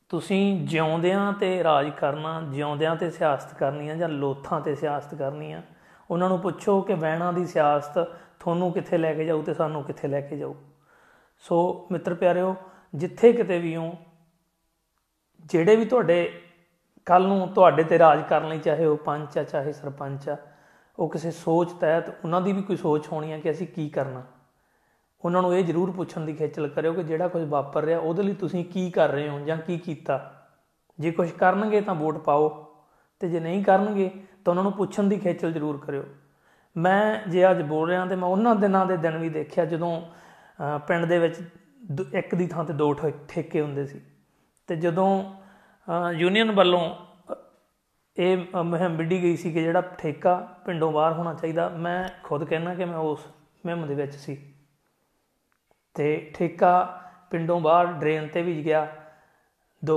ਤੁਸੀਂ ਜਿਉਂਦਿਆਂ ਤੇ ਰਾਜ ਕਰਨਾ ਜਿਉਂਦਿਆਂ ਤੇ ਸਿਆਸਤ ਕਰਨੀ ਆ ਜਾਂ ਲੋਥਾਂ ਤੇ ਸਿਆਸਤ ਕਰਨੀ ਆ ਉਹਨਾਂ ਨੂੰ ਪੁੱਛੋ ਕਿ ਵੈਣਾ ਦੀ ਸਿਆਸਤ ਤੁਹਾਨੂੰ ਕਿੱਥੇ ਲੈ ਕੇ ਜਾਊ ਤੇ ਸਾਨੂੰ ਕਿੱਥੇ ਲੈ ਕੇ ਜਾਊ ਸੋ ਮਿੱਤਰ ਪਿਆਰਿਓ ਜਿੱਥੇ ਕਿਤੇ ਵੀ ਹੋ ਜਿਹੜੇ ਵੀ ਤੁਹਾਡੇ ਕੱਲ ਨੂੰ ਤੁਹਾਡੇ ਤੇ ਰਾਜ ਕਰਨ ਲਈ ਚਾਹੇ ਉਹ ਪੰਚ ਆ ਚਾਹੇ ਸਰਪੰਚ ਆ ਉਹ ਕਿਸੇ ਸੋਚ ਤਹਿਤ ਉਹਨਾਂ ਦੀ ਵੀ ਕੋਈ ਸੋਚ ਹੋਣੀ ਹੈ ਕਿ ਅਸੀਂ ਕੀ ਕਰਨਾ ਉਹਨਾਂ ਨੂੰ ਇਹ ਜ਼ਰੂਰ ਪੁੱਛਣ ਦੀ ਖੇਚਲ ਕਰਿਓ ਕਿ ਜਿਹੜਾ ਕੁਝ ਵਾਪਰ ਰਿਹਾ ਉਹਦੇ ਲਈ ਤੁਸੀਂ ਕੀ ਕਰ ਰਹੇ ਹੋ ਜਾਂ ਕੀ ਕੀਤਾ ਜੇ ਕੁਝ ਕਰਨਗੇ ਤਾਂ ਵੋਟ ਪਾਓ ਤੇ ਜੇ ਨਹੀਂ ਕਰਨਗੇ ਤਾਂ ਉਹਨਾਂ ਨੂੰ ਪੁੱਛਣ ਦੀ ਖੇਚਲ ਜ਼ਰੂਰ ਕਰਿਓ ਮੈਂ ਜੇ ਅੱਜ ਬੋਲ ਰਿਹਾ ਤੇ ਮੈਂ ਉਹਨਾਂ ਦਿਨਾਂ ਦੇ ਦਿਨ ਵੀ ਦੇਖਿਆ ਜਦੋਂ ਪਿੰਡ ਦੇ ਵਿੱਚ ਇੱਕ ਦੀ ਥਾਂ ਤੇ ਦੋ ਠੇਕੇ ਹੁੰਦੇ ਸੀ ਤੇ ਜਦੋਂ ਯੂਨੀਅਨ ਵੱਲੋਂ ਇਹ ਮੁਹਿੰਮ ਵਿੱਢੀ ਗਈ ਸੀ ਕਿ ਜਿਹੜਾ ਠੇਕਾ ਪਿੰਡੋਂ ਬਾਹਰ ਹੋਣਾ ਚਾਹੀਦਾ ਮੈਂ ਖੁਦ ਕਹਿਣਾ ਕਿ ਮੈਂ ਉਸ ਮਹਿਮ ਦੇ ਵਿੱਚ ਸੀ ਤੇ ਠੇਕਾ ਪਿੰਡੋਂ ਬਾਹਰ ਡਰੇਨ ਤੇ ਵੀ ਗਿਆ 2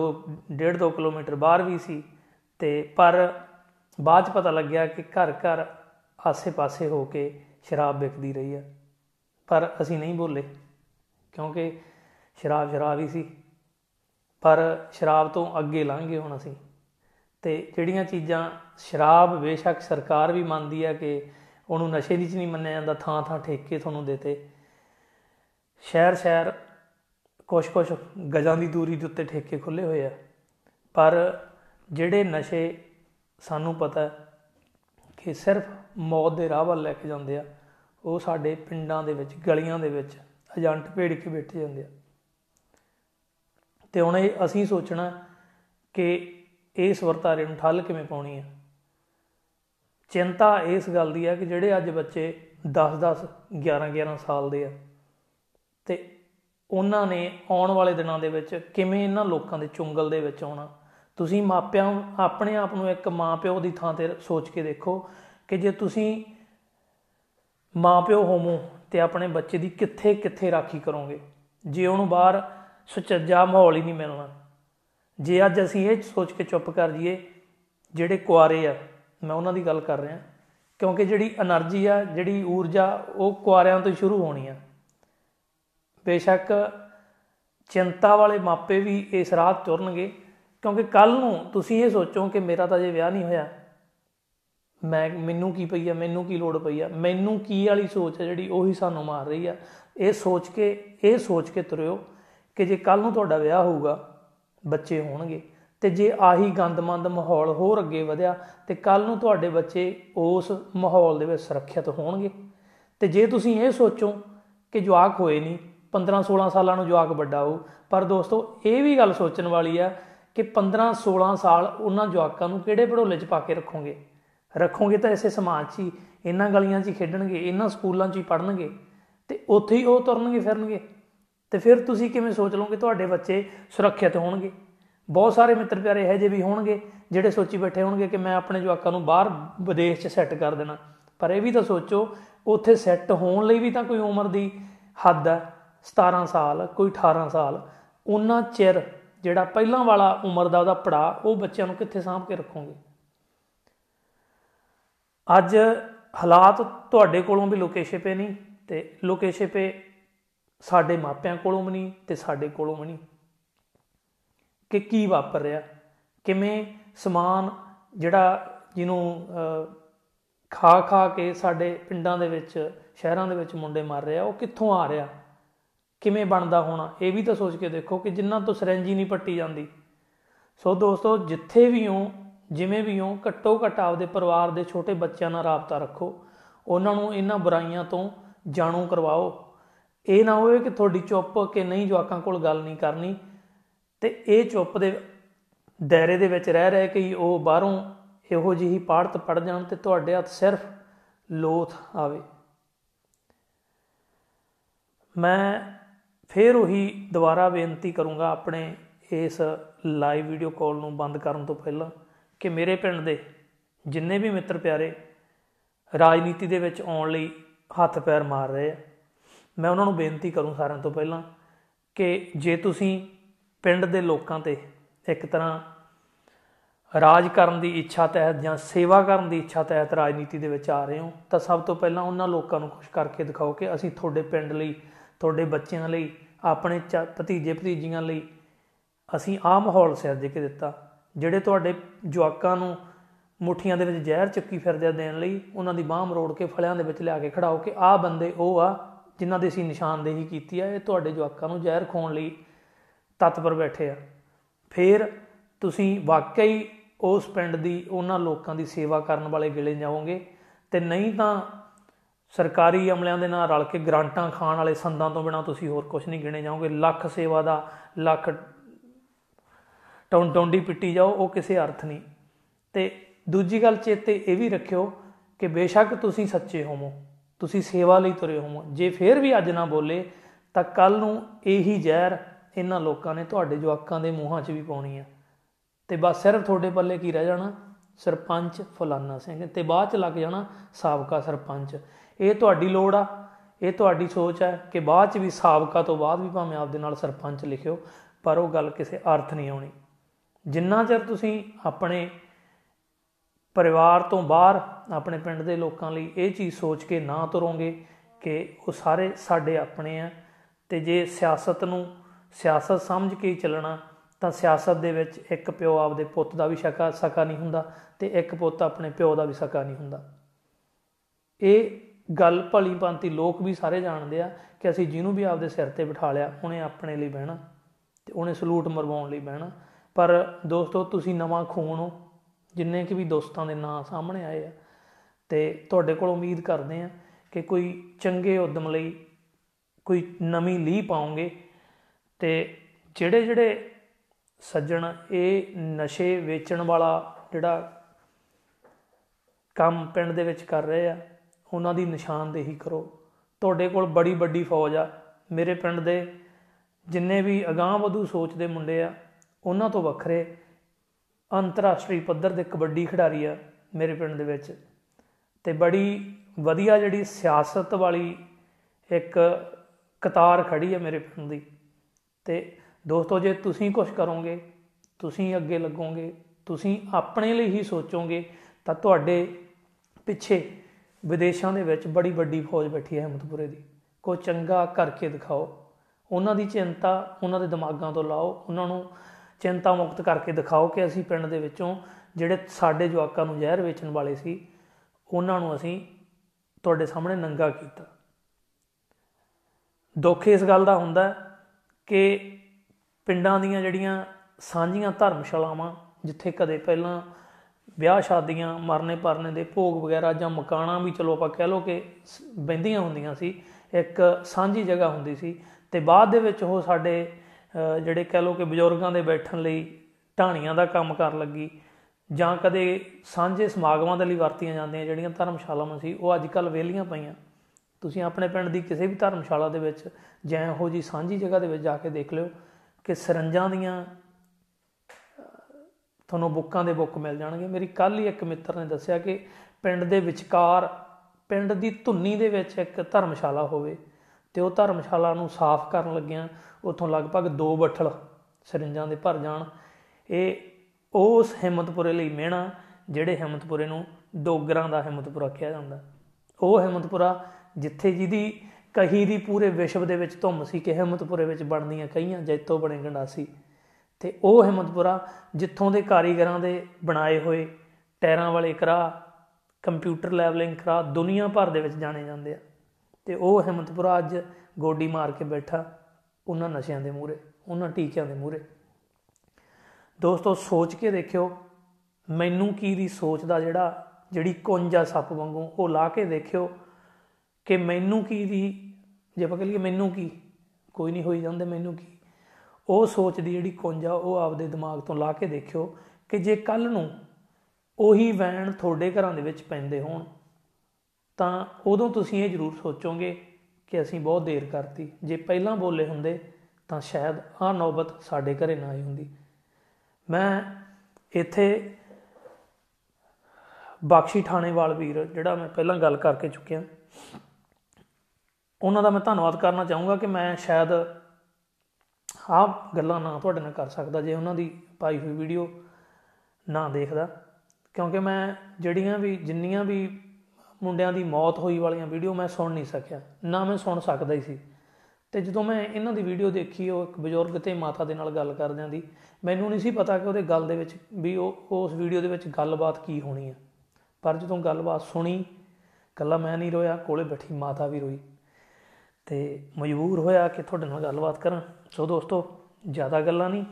1.5 ਕਿਲੋਮੀਟਰ ਬਾਹਰ ਵੀ ਸੀ ਤੇ ਪਰ ਬਾਅਦ ਚ ਪਤਾ ਲੱਗਿਆ ਕਿ ਘਰ ਘਰ ਆਸੇ-ਪਾਸੇ ਹੋ ਕੇ ਸ਼ਰਾਬ ਵਿਕਦੀ ਰਹੀ ਆ ਪਰ ਅਸੀਂ ਨਹੀਂ ਬੋਲੇ ਕਿਉਂਕਿ ਸ਼ਰਾਬ ਸ਼ਰਾਬ ਹੀ ਸੀ ਪਰ ਸ਼ਰਾਬ ਤੋਂ ਅੱਗੇ ਲੰਘੇ ਗਏ ਹੁਣ ਅਸੀਂ ਤੇ ਜਿਹੜੀਆਂ ਚੀਜ਼ਾਂ ਸ਼ਰਾਬ ਬੇਸ਼ੱਕ ਸਰਕਾਰ ਵੀ ਮੰਨਦੀ ਆ ਕਿ ਉਹਨੂੰ ਨਸ਼ੇ ਦੀ ਚ ਨਹੀਂ ਮੰਨਿਆ ਜਾਂਦਾ ਥਾਂ ਥਾਂ ਠੇਕੇ ਤੁਹਾਨੂੰ ਦੇਤੇ ਸ਼ਹਿਰ ਸ਼ਹਿਰ ਕੁਛ-ਕੁਛ ਗਜ਼ਾਂ ਦੀ ਦੂਰੀ ਦੇ ਉੱਤੇ ਠੇਕੇ ਖੁੱਲੇ ਹੋਏ ਆ ਪਰ ਜਿਹੜੇ ਨਸ਼ੇ ਸਾਨੂੰ ਪਤਾ ਕਿ ਸਿਰਫ ਮੌਤ ਦੇ ਰਾਹ ਵੱਲ ਲੈ ਕੇ ਜਾਂਦੇ ਆ ਉਹ ਸਾਡੇ ਪਿੰਡਾਂ ਦੇ ਵਿੱਚ ਗਲੀਆਂ ਦੇ ਵਿੱਚ ਏਜੰਟ ਭੇੜ ਕੇ ਬੈਠੇ ਜਾਂਦੇ ਆ ਤੇ ਹੁਣ ਅਸੀਂ ਸੋਚਣਾ ਕਿ ਇਸ ਵਰਤਾਰੇ ਨੂੰ ਠੱਲ ਕਿਵੇਂ ਪਾਉਣੀ ਹੈ ਚਿੰਤਾ ਇਸ ਗੱਲ ਦੀ ਹੈ ਕਿ ਜਿਹੜੇ ਅੱਜ ਬੱਚੇ 10-10 11-11 ਸਾਲ ਦੇ ਆ ਤੇ ਉਹਨਾਂ ਨੇ ਆਉਣ ਵਾਲੇ ਦਿਨਾਂ ਦੇ ਵਿੱਚ ਕਿਵੇਂ ਇਹਨਾਂ ਲੋਕਾਂ ਦੇ ਚੁੰਗਲ ਦੇ ਵਿੱਚ ਆਉਣਾ ਤੁਸੀਂ ਮਾਪਿਆਂ ਆਪਣੇ ਆਪ ਨੂੰ ਇੱਕ ਮਾਪਿਓ ਦੀ ਥਾਂ ਤੇ ਸੋਚ ਕੇ ਦੇਖੋ ਕਿ ਜੇ ਤੁਸੀਂ ਮਾਪਿਓ ਹੋਵੋ ਤੇ ਆਪਣੇ ਬੱਚੇ ਦੀ ਕਿੱਥੇ ਕਿੱਥੇ ਰਾਖੀ ਕਰੋਗੇ ਜੇ ਉਹਨੂੰ ਬਾਹਰ ਸੁਚੱਜਾ ਮਾਹੌਲ ਹੀ ਨਹੀਂ ਮਿਲਣਾ ਜੇ ਅੱਜ ਅਸੀਂ ਇਹ ਸੋਚ ਕੇ ਚੁੱਪ ਕਰ ਜਾਈਏ ਜਿਹੜੇ ਕੁਆਰੇ ਆ ਮੈਂ ਉਹਨਾਂ ਦੀ ਗੱਲ ਕਰ ਰਿਹਾ ਕਿਉਂਕਿ ਜਿਹੜੀ એનર્ਜੀ ਆ ਜਿਹੜੀ ਊਰਜਾ ਉਹ ਕੁਆਰਿਆਂ ਤੋਂ ਸ਼ੁਰੂ ਹੋਣੀ ਆ ਬੇਸ਼ੱਕ ਚਿੰਤਾ ਵਾਲੇ ਮਾਪੇ ਵੀ ਇਸ ਰਾਹ ਤੁਰਨਗੇ ਕਿਉਂਕਿ ਕੱਲ ਨੂੰ ਤੁਸੀਂ ਇਹ ਸੋਚੋ ਕਿ ਮੇਰਾ ਤਾਂ ਜੇ ਵਿਆਹ ਨਹੀਂ ਹੋਇਆ ਮੈਂ ਮੈਨੂੰ ਕੀ ਪਈ ਆ ਮੈਨੂੰ ਕੀ ਲੋੜ ਪਈ ਆ ਮੈਨੂੰ ਕੀ ਵਾਲੀ ਸੋਚ ਆ ਜਿਹੜੀ ਉਹੀ ਸਾਨੂੰ ਮਾਰ ਰਹੀ ਆ ਇਹ ਸੋਚ ਕੇ ਇਹ ਸੋਚ ਕੇ ਤੁਰਿਓ ਕਿ ਜੇ ਕੱਲ ਨੂੰ ਤੁਹਾਡਾ ਵਿਆਹ ਹੋਊਗਾ ਬੱਚੇ ਹੋਣਗੇ ਤੇ ਜੇ ਆਹੀ ਗੰਦਮੰਦ ਮਾਹੌਲ ਹੋਰ ਅੱਗੇ ਵਧਿਆ ਤੇ ਕੱਲ ਨੂੰ ਤੁਹਾਡੇ ਬੱਚੇ ਉਸ ਮਾਹੌਲ ਦੇ ਵਿੱਚ ਸੁਰੱਖਿਅਤ ਹੋਣਗੇ ਤੇ ਜੇ ਤੁਸੀਂ ਇਹ ਸੋਚੋ ਕਿ ਜਵਾਕ ਹੋਏ ਨਹੀਂ 15 16 ਸਾਲਾਂ ਨੂੰ ਜਵਾਕ ਵੱਡਾ ਹੋ ਪਰ ਦੋਸਤੋ ਇਹ ਵੀ ਗੱਲ ਸੋਚਣ ਵਾਲੀ ਆ ਕਿ 15 16 ਸਾਲ ਉਹਨਾਂ ਜਵਾਕਾਂ ਨੂੰ ਕਿਹੜੇ ਭੜੋਲੇ 'ਚ ਪਾ ਕੇ ਰੱਖੋਗੇ ਰੱਖੋਗੇ ਤਾਂ ਇਸੇ ਸਮਾਜ 'ਚ ਹੀ ਇਹਨਾਂ ਗਲੀਆਂ 'ਚ ਖੇਡਣਗੇ ਇਹਨਾਂ ਸਕੂਲਾਂ 'ਚ ਹੀ ਪੜ੍ਹਨਗੇ ਤੇ ਉੱਥੇ ਹੀ ਉਹ ਤੁਰਨਗੇ ਫਿਰਨਗੇ ਤੇ ਫਿਰ ਤੁਸੀਂ ਕਿਵੇਂ ਸੋਚ ਲਓਗੇ ਤੁਹਾਡੇ ਬੱਚੇ ਸੁਰੱਖਿਅਤ ਹੋਣਗੇ ਬਹੁਤ ਸਾਰੇ ਮਿੱਤਰ ਪਿਆਰੇ ਇਹੋ ਜੇ ਵੀ ਹੋਣਗੇ ਜਿਹੜੇ ਸੋਚੀ ਬੈਠੇ ਹੋਣਗੇ ਕਿ ਮੈਂ ਆਪਣੇ ਜਵਾਕਾਂ ਨੂੰ ਬਾਹਰ ਵਿਦੇਸ਼ 'ਚ ਸੈੱਟ ਕਰ ਦੇਣਾ ਪਰ ਇਹ ਵੀ ਤਾਂ ਸੋਚੋ ਉੱਥੇ ਸੈੱਟ ਹੋਣ ਲਈ ਵੀ ਤਾਂ ਕੋਈ ਉਮਰ ਦੀ ਹੱਦ ਹੈ 17 ਸਾਲ ਕੋਈ 18 ਸਾਲ ਉਹਨਾਂ ਚਿਰ ਜਿਹੜਾ ਪਹਿਲਾਂ ਵਾਲਾ ਉਮਰ ਦਾ ਉਹਦਾ ਪੜਾ ਉਹ ਬੱਚਿਆਂ ਨੂੰ ਕਿੱਥੇ ਸਾਂਭ ਕੇ ਰੱਖੋਗੇ ਅੱਜ ਹਾਲਾਤ ਤੁਹਾਡੇ ਕੋਲੋਂ ਵੀ ਲੋਕੇਸ਼ਨ ਛਿਪੇ ਨਹੀਂ ਤੇ ਲੋਕੇਸ਼ਨ ਛਿਪੇ ਸਾਡੇ ਮਾਪਿਆਂ ਕੋਲੋਂ ਵੀ ਨਹੀਂ ਤੇ ਸਾਡੇ ਕੋਲੋਂ ਵੀ ਨਹੀਂ ਕਿ ਕੀ ਵਾਪਰ ਰਿਹਾ ਕਿਵੇਂ ਸਮਾਨ ਜਿਹੜਾ ਜਿਹਨੂੰ ਖਾ ਖਾ ਕੇ ਸਾਡੇ ਪਿੰਡਾਂ ਦੇ ਵਿੱਚ ਸ਼ਹਿਰਾਂ ਦੇ ਵਿੱਚ ਮੁੰਡੇ ਮਾਰ ਰਿਹਾ ਉਹ ਕਿੱਥੋਂ ਆ ਰਿਹਾ ਕਿਵੇਂ ਬਣਦਾ ਹੋਣਾ ਇਹ ਵੀ ਤਾਂ ਸੋਚ ਕੇ ਦੇਖੋ ਕਿ ਜਿੰਨਾ ਤੋਂ ਸਰੰਜੀ ਨਹੀਂ ਪੱਟੀ ਜਾਂਦੀ ਸੋ ਦੋਸਤੋ ਜਿੱਥੇ ਵੀ ਹੋ ਜਿਵੇਂ ਵੀ ਹੋ ਘੱਟੋ ਘੱਟ ਆਪਦੇ ਪਰਿਵਾਰ ਦੇ ਛੋਟੇ ਬੱਚਿਆਂ ਨਾਲ ਰਾਬਤਾ ਰੱਖੋ ਉਹਨਾਂ ਨੂੰ ਇਹਨਾਂ ਬੁਰਾਈਆਂ ਤੋਂ ਜਾਣੂ ਕਰਵਾਓ ਇਹ ਨਾ ਹੋਵੇ ਕਿ ਤੁਹਾਡੀ ਚੁੱਪ ਕਿ ਨਹੀਂ ਜਵਾਕਾਂ ਕੋਲ ਗੱਲ ਨਹੀਂ ਕਰਨੀ ਤੇ ਇਹ ਚੁੱਪ ਦੇ ਦਾਇਰੇ ਦੇ ਵਿੱਚ ਰਹਿ ਰਹਿ ਕੇ ਉਹ ਬਾਹਰੋਂ ਇਹੋ ਜਿਹੀ ਪਾੜਤ ਪੜ ਜਾਣ ਤੇ ਤੁਹਾਡੇ ਹੱਥ ਸਿਰਫ ਲੋਥ ਆਵੇ ਮੈਂ ਫੇਰ ਉਹੀ ਦੁਬਾਰਾ ਬੇਨਤੀ ਕਰੂੰਗਾ ਆਪਣੇ ਇਸ ਲਾਈਵ ਵੀਡੀਓ ਕਾਲ ਨੂੰ ਬੰਦ ਕਰਨ ਤੋਂ ਪਹਿਲਾਂ ਕਿ ਮੇਰੇ ਪਿੰਡ ਦੇ ਜਿੰਨੇ ਵੀ ਮਿੱਤਰ ਪਿਆਰੇ ਰਾਜਨੀਤੀ ਦੇ ਵਿੱਚ ਆਉਣ ਲਈ ਹੱਥ ਪੈਰ ਮਾਰ ਰਹੇ ਆ ਮੈਂ ਉਹਨਾਂ ਨੂੰ ਬੇਨਤੀ ਕਰੂੰ ਸਾਰਿਆਂ ਤੋਂ ਪਹਿਲਾਂ ਕਿ ਜੇ ਤੁਸੀਂ ਪਿੰਡ ਦੇ ਲੋਕਾਂ ਤੇ ਇੱਕ ਤਰ੍ਹਾਂ ਰਾਜ ਕਰਨ ਦੀ ਇੱਛਾ ਤਹਿਤ ਜਾਂ ਸੇਵਾ ਕਰਨ ਦੀ ਇੱਛਾ ਤਹਿਤ ਰਾਜਨੀਤੀ ਦੇ ਵਿੱਚ ਆ ਰਹੇ ਹੋ ਤਾਂ ਸਭ ਤੋਂ ਪਹਿਲਾਂ ਉਹਨਾਂ ਲੋਕਾਂ ਨੂੰ ਖੁਸ਼ ਕਰਕੇ ਦਿਖਾਓ ਕਿ ਅਸੀਂ ਤੁਹਾਡੇ ਪਿੰਡ ਲਈ ਤੁਹਾਡੇ ਬੱਚਿਆਂ ਲਈ ਆਪਣੇ ਭਤੀਜੇ ਭਤੀਜੀਆਂ ਲਈ ਅਸੀਂ ਆਹ ਮਾਹੌਲ ਸਿਰਜ ਕੇ ਦਿੱਤਾ ਜਿਹੜੇ ਤੁਹਾਡੇ ਜਵਾਕਾਂ ਨੂੰ ਮੁਠੀਆਂ ਦੇ ਵਿੱਚ ਜ਼ਹਿਰ ਚੱਕੀ ਫਿਰਦੇ ਦੇਣ ਲਈ ਉਹਨਾਂ ਦੀ ਬਾਹ ਮਰੋੜ ਕੇ ਫਲਿਆਂ ਦੇ ਵਿੱਚ ਲਿਆ ਕੇ ਖੜਾਓ ਕਿ ਆਹ ਬੰਦੇ ਉਹ ਆ ਜਿਨ੍ਹਾਂ ਦੇ ਅਸੀਂ ਨਿਸ਼ਾਨਦੇਹੀ ਕੀਤੀ ਆ ਇਹ ਤੁਹਾਡੇ ਜਵਾਕਾਂ ਨੂੰ ਜ਼ਹਿਰ ਖਾਉਣ ਲਈ ਤਤਪਰ ਬੈਠੇ ਆ ਫਿਰ ਤੁਸੀਂ ਵਾਕਈ ਉਸ ਪਿੰਡ ਦੀ ਉਹਨਾਂ ਲੋਕਾਂ ਦੀ ਸੇਵਾ ਕਰਨ ਵਾਲੇ ਗਿਲੇ ਜਾਓਗੇ ਤੇ ਨਹੀਂ ਤਾਂ ਸਰਕਾਰੀ ਅਮਲਿਆਂ ਦੇ ਨਾਲ ਰਲ ਕੇ ਗ੍ਰਾਂਟਾਂ ਖਾਣ ਵਾਲੇ ਸੰਦਾਂ ਤੋਂ ਬਿਨਾ ਤੁਸੀਂ ਹੋਰ ਕੁਝ ਨਹੀਂ ਗਿਣੇ ਜਾਓਗੇ ਲੱਖ ਸੇਵਾ ਦਾ ਲੱਖ ਟੌਂ ਟੌਂਡੀ ਪਿੱਟੀ ਜਾਓ ਉਹ ਕਿਸੇ ਅਰਥ ਨਹੀਂ ਤੇ ਦੂਜੀ ਗੱਲ ਚੇਤੇ ਇਹ ਵੀ ਰੱਖਿਓ ਕਿ ਬੇਸ਼ੱਕ ਤੁਸੀਂ ਸੱਚੇ ਹੋਵੋ ਤੁਸੀਂ ਸੇਵਾ ਲਈ ਤੁਰੇ ਹੋ ਜੇ ਫੇਰ ਵੀ ਅੱਜ ਨਾ ਬੋਲੇ ਤਾਂ ਕੱਲ ਨੂੰ ਇਹੀ ਜ਼ਹਿਰ ਇਹਨਾਂ ਲੋਕਾਂ ਨੇ ਤੁਹਾਡੇ ਜਵਾਕਾਂ ਦੇ ਮੂੰਹਾਂ 'ਚ ਵੀ ਪਾਉਣੀ ਆ ਤੇ ਬਸ ਸਿਰਫ ਤੁਹਾਡੇ ਪੱਲੇ ਕੀ ਰਹਿ ਜਾਣਾ ਸਰਪੰਚ ਫਲਾਨਾ ਸਿੰਘ ਤੇ ਬਾਅਦ 'ਚ ਲੱਗ ਜਾਣਾ ਸਾਬਕਾ ਸਰਪੰਚ ਇਹ ਤੁਹਾਡੀ ਲੋੜ ਆ ਇਹ ਤੁਹਾਡੀ ਸੋਚ ਹੈ ਕਿ ਬਾਅਦ 'ਚ ਵੀ ਸਾਬਕਾ ਤੋਂ ਬਾਅਦ ਵੀ ਭਾਵੇਂ ਆਪਦੇ ਨਾਲ ਸਰਪੰਚ ਲਿਖਿਓ ਪਰ ਉਹ ਗੱਲ ਕਿਸੇ ਅਰਥ ਨਹੀਂ ਆਉਣੀ ਜਿੰਨਾ ਚਿਰ ਤੁਸੀਂ ਆਪਣੇ ਪਰਿਵਾਰ ਤੋਂ ਬਾਹਰ ਆਪਣੇ ਪਿੰਡ ਦੇ ਲੋਕਾਂ ਲਈ ਇਹ ਚੀਜ਼ ਸੋਚ ਕੇ ਨਾ ਤੁਰੋਂਗੇ ਕਿ ਉਹ ਸਾਰੇ ਸਾਡੇ ਆਪਣੇ ਆ ਤੇ ਜੇ ਸਿਆਸਤ ਨੂੰ ਸਿਆਸਤ ਸਮਝ ਕੇ ਚੱਲਣਾ ਤਾਂ ਸਿਆਸਤ ਦੇ ਵਿੱਚ ਇੱਕ ਪਿਓ ਆਪਦੇ ਪੁੱਤ ਦਾ ਵੀ ਸ਼ਕਾ ਸਕਾ ਨਹੀਂ ਹੁੰਦਾ ਤੇ ਇੱਕ ਪੁੱਤ ਆਪਣੇ ਪਿਓ ਦਾ ਵੀ ਸਕਾ ਨਹੀਂ ਹੁੰਦਾ ਇਹ ਗੱਲ ਭਲੀ ਪੰਤੀ ਲੋਕ ਵੀ ਸਾਰੇ ਜਾਣਦੇ ਆ ਕਿ ਅਸੀਂ ਜਿਹਨੂੰ ਵੀ ਆਪਦੇ ਸਿਰ ਤੇ ਬਿਠਾ ਲਿਆ ਉਹਨੇ ਆਪਣੇ ਲਈ ਬਹਿਣਾ ਤੇ ਉਹਨੇ ਸਲੂਟ ਮਰਵਾਉਣ ਲਈ ਬਹਿਣਾ ਪਰ ਦੋਸਤੋ ਤੁਸੀਂ ਨਵਾਂ ਖੂਨ ਹੋ ਜਿੰਨੇ ਕਿ ਵੀ ਦੋਸਤਾਂ ਦੇ ਨਾਂ ਸਾਹਮਣੇ ਆਏ ਆ ਤੇ ਤੁਹਾਡੇ ਕੋਲ ਉਮੀਦ ਕਰਦੇ ਆ ਕਿ ਕੋਈ ਚੰਗੇ ਉਦਮ ਲਈ ਕੋਈ ਨਵੀਂ ਲੀ ਪਾਉਂਗੇ ਤੇ ਜਿਹੜੇ ਜਿਹੜੇ ਸੱਜਣ ਇਹ ਨਸ਼ੇ ਵੇਚਣ ਵਾਲਾ ਜਿਹੜਾ ਕੰਮ ਪਿੰਡ ਦੇ ਵਿੱਚ ਕਰ ਰਹੇ ਆ ਉਹਨਾਂ ਦੀ ਨਿਸ਼ਾਨਦੇਹੀ ਕਰੋ ਤੁਹਾਡੇ ਕੋਲ ਬੜੀ ਵੱਡੀ ਫੌਜ ਆ ਮੇਰੇ ਪਿੰਡ ਦੇ ਜਿੰਨੇ ਵੀ ਅਗਾਹ ਵਧੂ ਸੋਚਦੇ ਮੁੰਡੇ ਆ ਉਹਨਾਂ ਤੋਂ ਵੱਖਰੇ ਅੰਤਰਰਾਸ਼ਟਰੀ ਪੱਧਰ ਦੇ ਕਬੱਡੀ ਖਿਡਾਰੀ ਆ ਮੇਰੇ ਪਿੰਡ ਦੇ ਵਿੱਚ ਤੇ ਬੜੀ ਵਧੀਆ ਜਿਹੜੀ ਸਿਆਸਤ ਵਾਲੀ ਇੱਕ ਕਤਾਰ ਖੜੀ ਹੈ ਮੇਰੇ ਪਿੰਡ ਦੀ ਤੇ ਦੋਸਤੋ ਜੇ ਤੁਸੀਂ ਕੁਝ ਕਰੋਗੇ ਤੁਸੀਂ ਅੱਗੇ ਲੱਗੋਗੇ ਤੁਸੀਂ ਆਪਣੇ ਲਈ ਹੀ ਸੋਚੋਗੇ ਤਾਂ ਤੁਹਾਡੇ ਪਿੱਛੇ ਵਿਦੇਸ਼ਾਂ ਦੇ ਵਿੱਚ ਬੜੀ ਵੱਡੀ ਫੌਜ ਬੈਠੀ ਹੈ ਹਮਤਪੁਰੇ ਦੀ ਕੋ ਚੰਗਾ ਕਰਕੇ ਦਿਖਾਓ ਉਹਨਾਂ ਦੀ ਚਿੰਤਾ ਉਹਨਾਂ ਦੇ ਦਿਮਾਗਾਂ ਤੋਂ ਲਾਓ ਉਹਨਾਂ ਨੂੰ ਚਿੰਤਾ ਮੁਕਤ ਕਰਕੇ ਦਿਖਾਓ ਕਿ ਅਸੀਂ ਪਿੰਡ ਦੇ ਵਿੱਚੋਂ ਜਿਹੜੇ ਸਾਡੇ ਜਵਾਕਾਂ ਨੂੰ ਜ਼ਹਿਰ ਵੇਚਣ ਵਾਲੇ ਸੀ ਉਹਨਾਂ ਨੂੰ ਅਸੀਂ ਤੁਹਾਡੇ ਸਾਹਮਣੇ ਨੰਗਾ ਕੀਤਾ ਦੁੱਖ ਇਸ ਗੱਲ ਦਾ ਹੁੰਦਾ ਕਿ ਪਿੰਡਾਂ ਦੀਆਂ ਜਿਹੜੀਆਂ ਸਾਂਝੀਆਂ ਧਰਮਸ਼ਾਲਾਵਾਂ ਜਿੱਥੇ ਕਦੇ ਪਹਿਲਾਂ ਵਿਆਹ ਸ਼ਾਦੀਆਂ ਮਰਨੇ ਪਰਨੇ ਦੇ ਭੋਗ ਵਗੈਰਾ ਜਾਂ ਮਕਾਨਾਂ ਵੀ ਚਲੋ ਆਪਾਂ ਕਹਿ ਲੋ ਕਿ ਬੈਂਦੀਆਂ ਹੁੰਦੀਆਂ ਸੀ ਇੱਕ ਸਾਂਝੀ ਜਗ੍ਹਾ ਹੁੰਦੀ ਸੀ ਤੇ ਬਾਅਦ ਦੇ ਵਿੱਚ ਉਹ ਸਾਡੇ ਜਿਹੜੇ ਕਹਿ ਲੋ ਕਿ ਬਜ਼ੁਰਗਾਂ ਦੇ ਬੈਠਣ ਲਈ ਢਾਣੀਆਂ ਦਾ ਕੰਮ ਕਰਨ ਲੱਗੀ ਜਾਂ ਕਦੇ ਸਾਂਝੇ ਸਮਾਗਮਾਂ ਦੇ ਲਈ ਵਰਤੀਆਂ ਜਾਂਦੀਆਂ ਜਿਹੜੀਆਂ ਧਰਮਸ਼ਾਲਾਵਾਂ ਸੀ ਉਹ ਅੱਜ ਕੱਲ ਵਿਹਲੀਆਂ ਪਈਆਂ ਤੁਸੀਂ ਆਪਣੇ ਪਿੰਡ ਦੀ ਕਿਸੇ ਵੀ ਧਰਮਸ਼ਾਲਾ ਦੇ ਵਿੱਚ ਜੈ ਹੋ ਜੀ ਸਾਂਝੀ ਜਗ੍ਹਾ ਦੇ ਵਿੱਚ ਜਾ ਕੇ ਦੇਖ ਲਿਓ ਕਿ ਸਰੰਜਾਂ ਦੀਆਂ ਤੁਹਾਨੂੰ ਬੁੱਕਾਂ ਦੇ ਬੁੱਕ ਮਿਲ ਜਾਣਗੇ ਮੇਰੀ ਕੱਲ ਹੀ ਇੱਕ ਮਿੱਤਰ ਨੇ ਦੱਸਿਆ ਕਿ ਪਿੰਡ ਦੇ ਵਿਚਕਾਰ ਪਿੰਡ ਦੀ ਧੁੰਨੀ ਦੇ ਵਿੱਚ ਇੱਕ ਧਰਮਸ਼ਾਲਾ ਹੋਵੇ ਤੇ ਉਹ ਧਰਮਸ਼ਾਲਾ ਨੂੰ ਸਾਫ਼ ਕਰਨ ਲੱਗਿਆਂ ਉੱਥੋਂ ਲਗਭਗ 2 ਬੱਠਲ ਸਰਿੰਜਾਂ ਦੇ ਭਰ ਜਾਣ ਇਹ ਉਸ ਹਿੰਮਤਪੁਰੇ ਲਈ ਮਿਹਣਾ ਜਿਹੜੇ ਹਿੰਮਤਪੁਰੇ ਨੂੰ ਡੋਗਰਾਂ ਦਾ ਹਿੰਮਤਪੁਰਾ ਕਿਹਾ ਜਾਂਦਾ ਉਹ ਹਿੰਮਤਪੁਰਾ ਜਿੱਥੇ ਜਿਹਦੀ ਕਹੀ ਦੀ ਪੂਰੇ ਵਿਸ਼ਵ ਦੇ ਵਿੱਚ ਧੁੰਮ ਸੀ ਕਿ ਹਿੰਮਤਪੁਰੇ ਵਿੱਚ ਬਣਦੀਆਂ ਕਈਆਂ ਜੈਤੋ ਬਣੇ ਗੰਡਾਸੀ ਤੇ ਉਹ ਹਿੰਮਤਪੁਰਾ ਜਿੱਥੋਂ ਦੇ ਕਾਰੀਗਰਾਂ ਦੇ ਬਣਾਏ ਹੋਏ ਟਾਇਰਾਂ ਵਾਲੇ ਕਰਾ ਕੰਪਿਊਟਰ ਲੈਵਲਿੰਗ ਕਰਾ ਦੁਨੀਆ ਭਰ ਦੇ ਵਿੱਚ ਜਾਣੇ ਜਾਂਦੇ ਆ ਤੇ ਉਹ ਹਿੰਮਤਪੁਰਾ ਅੱਜ ਗੋਡੀ ਮਾਰ ਕੇ ਬੈਠਾ ਉਹਨਾਂ ਨਸ਼ਿਆਂ ਦੇ ਮੂਰੇ ਉਹਨਾਂ ਟੀਕਿਆਂ ਦੇ ਮੂਰੇ ਦੋਸਤੋ ਸੋਚ ਕੇ ਦੇਖਿਓ ਮੈਨੂੰ ਕੀ ਦੀ ਸੋਚ ਦਾ ਜਿਹੜਾ ਜਿਹੜੀ ਕੁੰਜਾ ਸੱਪ ਵਾਂਗੂ ਉਹ ਲਾ ਕੇ ਦੇਖਿਓ ਕਿ ਮੈਨੂੰ ਕੀ ਦੀ ਜੇ ਆਪਾਂ ਕਹੀਏ ਮੈਨੂੰ ਕੀ ਕੋਈ ਨਹੀਂ ਹੋਈ ਜਾਂਦੇ ਮੈਨੂੰ ਕੀ ਉਹ ਸੋਚ ਦੀ ਜਿਹੜੀ ਕੁੰਜਾ ਉਹ ਆਪਦੇ ਦਿਮਾਗ ਤੋਂ ਲਾ ਕੇ ਦੇਖਿਓ ਕਿ ਜੇ ਕੱਲ ਨੂੰ ਉਹੀ ਵੈਣ ਤੁਹਾਡੇ ਘਰਾਂ ਦੇ ਵਿੱਚ ਪੈਂਦੇ ਹੋਣ ਤਾਂ ਉਦੋਂ ਤੁਸੀਂ ਇਹ ਜ਼ਰੂਰ ਸੋਚੋਗੇ ਕਿ ਅਸੀਂ ਬਹੁਤ ਦੇਰ ਕਰਤੀ ਜੇ ਪਹਿਲਾਂ ਬੋਲੇ ਹੁੰਦੇ ਤਾਂ ਸ਼ਾਇਦ ਆ ਨੌਬਤ ਸਾਡੇ ਘਰੇ ਨਾ ਆਈ ਹੁੰਦੀ ਮੈਂ ਇੱਥੇ ਬਾਖਸ਼ੀ ਵਾਲ ਵੀਰ ਜਿਹੜਾ ਮੈਂ ਪਹਿਲਾਂ ਗੱਲ ਕਰਕੇ ਚੁੱਕਿਆ ਉਹਨਾਂ ਦਾ ਮੈਂ ਧੰਨਵਾਦ ਕਰਨਾ ਚਾਹੂੰਗਾ ਕਿ ਮੈਂ ਸ਼ਾਇਦ ਆ ਗੱਲਾਂ ਨਾ ਤੁਹਾਡੇ ਨਾਲ ਕਰ ਸਕਦਾ ਜੇ ਉਹਨਾਂ ਦੀ ਪਾਈ ਹੋਈ ਵੀਡੀਓ ਨਾ ਦੇਖਦਾ ਕਿਉਂਕਿ ਮੈਂ ਜਿਹੜੀਆਂ ਵੀ ਜਿੰਨੀਆਂ ਵੀ ਮੁੰਡਿਆਂ ਦੀ ਮੌਤ ਹੋਈ ਵਾਲੀਆਂ ਵੀਡੀਓ ਮੈਂ ਸੁਣ ਨਹੀਂ ਸਕਿਆ ਨਾ ਮੈਂ ਸੁਣ ਸਕਦਾ ਹੀ ਸੀ ਤੇ ਜਦੋਂ ਮੈਂ ਇਹਨਾਂ ਦੀ ਵੀਡੀਓ ਦੇਖੀ ਉਹ ਇੱਕ ਬਜ਼ੁਰਗ ਤੇ ਮਾਤਾ ਦੇ ਨਾਲ ਗੱਲ ਕਰਦਿਆਂ ਦੀ ਮੈਨੂੰ ਨਹੀਂ ਸੀ ਪਤਾ ਕਿ ਉਹਦੇ ਗੱਲ ਦੇ ਵਿੱਚ ਵੀ ਉਹ ਉਸ ਵੀਡੀਓ ਦੇ ਵਿੱਚ ਗੱਲਬਾਤ ਕੀ ਹੋਣੀ ਆ ਪਰ ਜਦੋਂ ਗੱਲਬਾਤ ਸੁਣੀ ਕੱਲਾ ਮੈਂ ਨਹੀਂ ਰੋਇਆ ਕੋਲੇ ਬੈਠੀ ਮਾਤਾ ਵੀ ਰੋਈ ਤੇ ਮਜਬੂਰ ਹੋਇਆ ਕਿ ਤੁਹਾਡੇ ਨਾਲ ਗੱਲਬਾਤ ਕਰਾਂ ਸੋ ਦੋਸਤੋ ਜ਼ਿਆਦਾ ਗੱਲਾਂ ਨਹੀਂ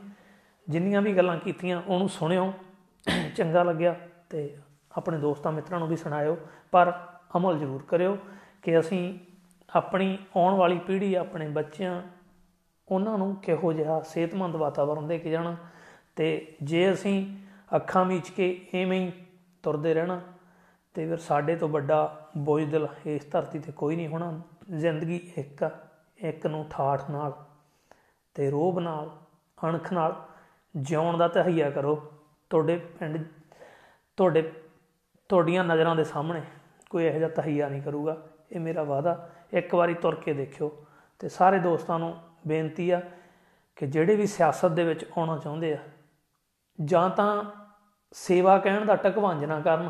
ਜਿੰਨੀਆਂ ਵੀ ਗੱਲਾਂ ਕੀਤੀਆਂ ਉਹਨੂੰ ਸੁਣਿਓ ਚੰਗਾ ਲੱਗਿਆ ਤੇ ਆਪਣੇ ਦੋਸਤਾਂ ਮਿੱਤਰਾਂ ਨੂੰ ਵੀ ਸੁਣਾਇਓ ਪਰ ਅਮਲ ਜ਼ਰੂਰ ਕਰਿਓ ਕਿ ਅਸੀਂ ਆਪਣੀ ਆਉਣ ਵਾਲੀ ਪੀੜ੍ਹੀ ਆਪਣੇ ਬੱਚਿਆਂ ਉਹਨਾਂ ਨੂੰ ਕਿਹੋ ਜਿਹਾ ਸਿਹਤਮੰਦ ਵਾਤਾਵਰਣ ਦੇ ਕੇ ਜਾਣਾ ਤੇ ਜੇ ਅਸੀਂ ਅੱਖਾਂ ਮੀਚ ਕੇ ਐਵੇਂ ਹੀ ਤੁਰਦੇ ਰਹਿਣਾ ਤੇ ਫਿਰ ਸਾਡੇ ਤੋਂ ਵੱਡਾ ਬੋਝ ਦਿਲ ਇਸ ਧਰਤੀ ਤੇ ਕੋਈ ਨਹੀਂ ਹੋਣਾ ਜ਼ਿੰਦਗੀ ਇੱਕ ਇੱਕ ਨੂੰ ਠਾਠ ਨਾਲ ਤੇ ਰੋਬ ਨਾਲ ਅਣਖ ਨਾਲ ਜਿਉਣ ਦਾ ਤਹਈਆ ਕਰੋ ਤੁਹਾਡੇ ਪਿੰਡ ਤੁਹਾਡੇ ਤੁਹਾਡੀਆਂ ਨਜ਼ਰਾਂ ਦੇ ਸਾਹਮਣੇ ਕੋਈ ਇਹੋ ਜਿਹਾ ਤਹਈਆ ਨਹੀਂ ਕਰੂਗਾ ਇਹ ਮੇਰਾ ਵਾਦਾ ਇੱਕ ਵਾਰੀ ਤੁਰ ਕੇ ਦੇਖਿਓ ਤੇ ਸਾਰੇ ਦੋਸਤਾਂ ਨੂੰ ਬੇਨਤੀ ਆ ਕਿ ਜਿਹੜੇ ਵੀ ਸਿਆਸਤ ਦੇ ਵਿੱਚ ਆਉਣਾ ਚਾਹੁੰਦੇ ਆ ਜਾਂ ਤਾਂ ਸੇਵਾ ਕਹਿਣ ਦਾ ਟਕਵਾਂਜ ਨਾ ਕਰਨ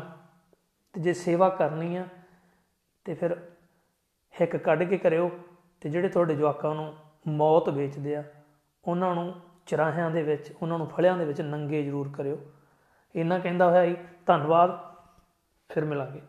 ਤੇ ਜੇ ਸੇਵਾ ਕਰਨੀ ਆ ਤੇ ਫਿਰ ਹਿੱਕ ਕੱਢ ਕੇ ਕਰਿਓ ਤੇ ਜਿਹੜੇ ਤੁਹਾਡੇ ਜਵਾਕਾਂ ਨੂੰ ਮੌਤ ਵੇਚਦੇ ਆ ਉਹਨਾਂ ਨੂੰ ਚਰਾਹਿਆਂ ਦੇ ਵਿੱਚ ਉਹਨਾਂ ਨੂੰ ਫਲਿਆਂ ਦੇ ਵਿੱਚ ਨੰਗੇ ਜ਼ਰੂਰ ਕਰਿਓ ਇਹਨਾਂ ਕਹਿੰਦਾ ਹੋਇਆ ਹੀ ਧੰਨਵਾਦ ਫਿਰ ਮਿਲਾਂਗੇ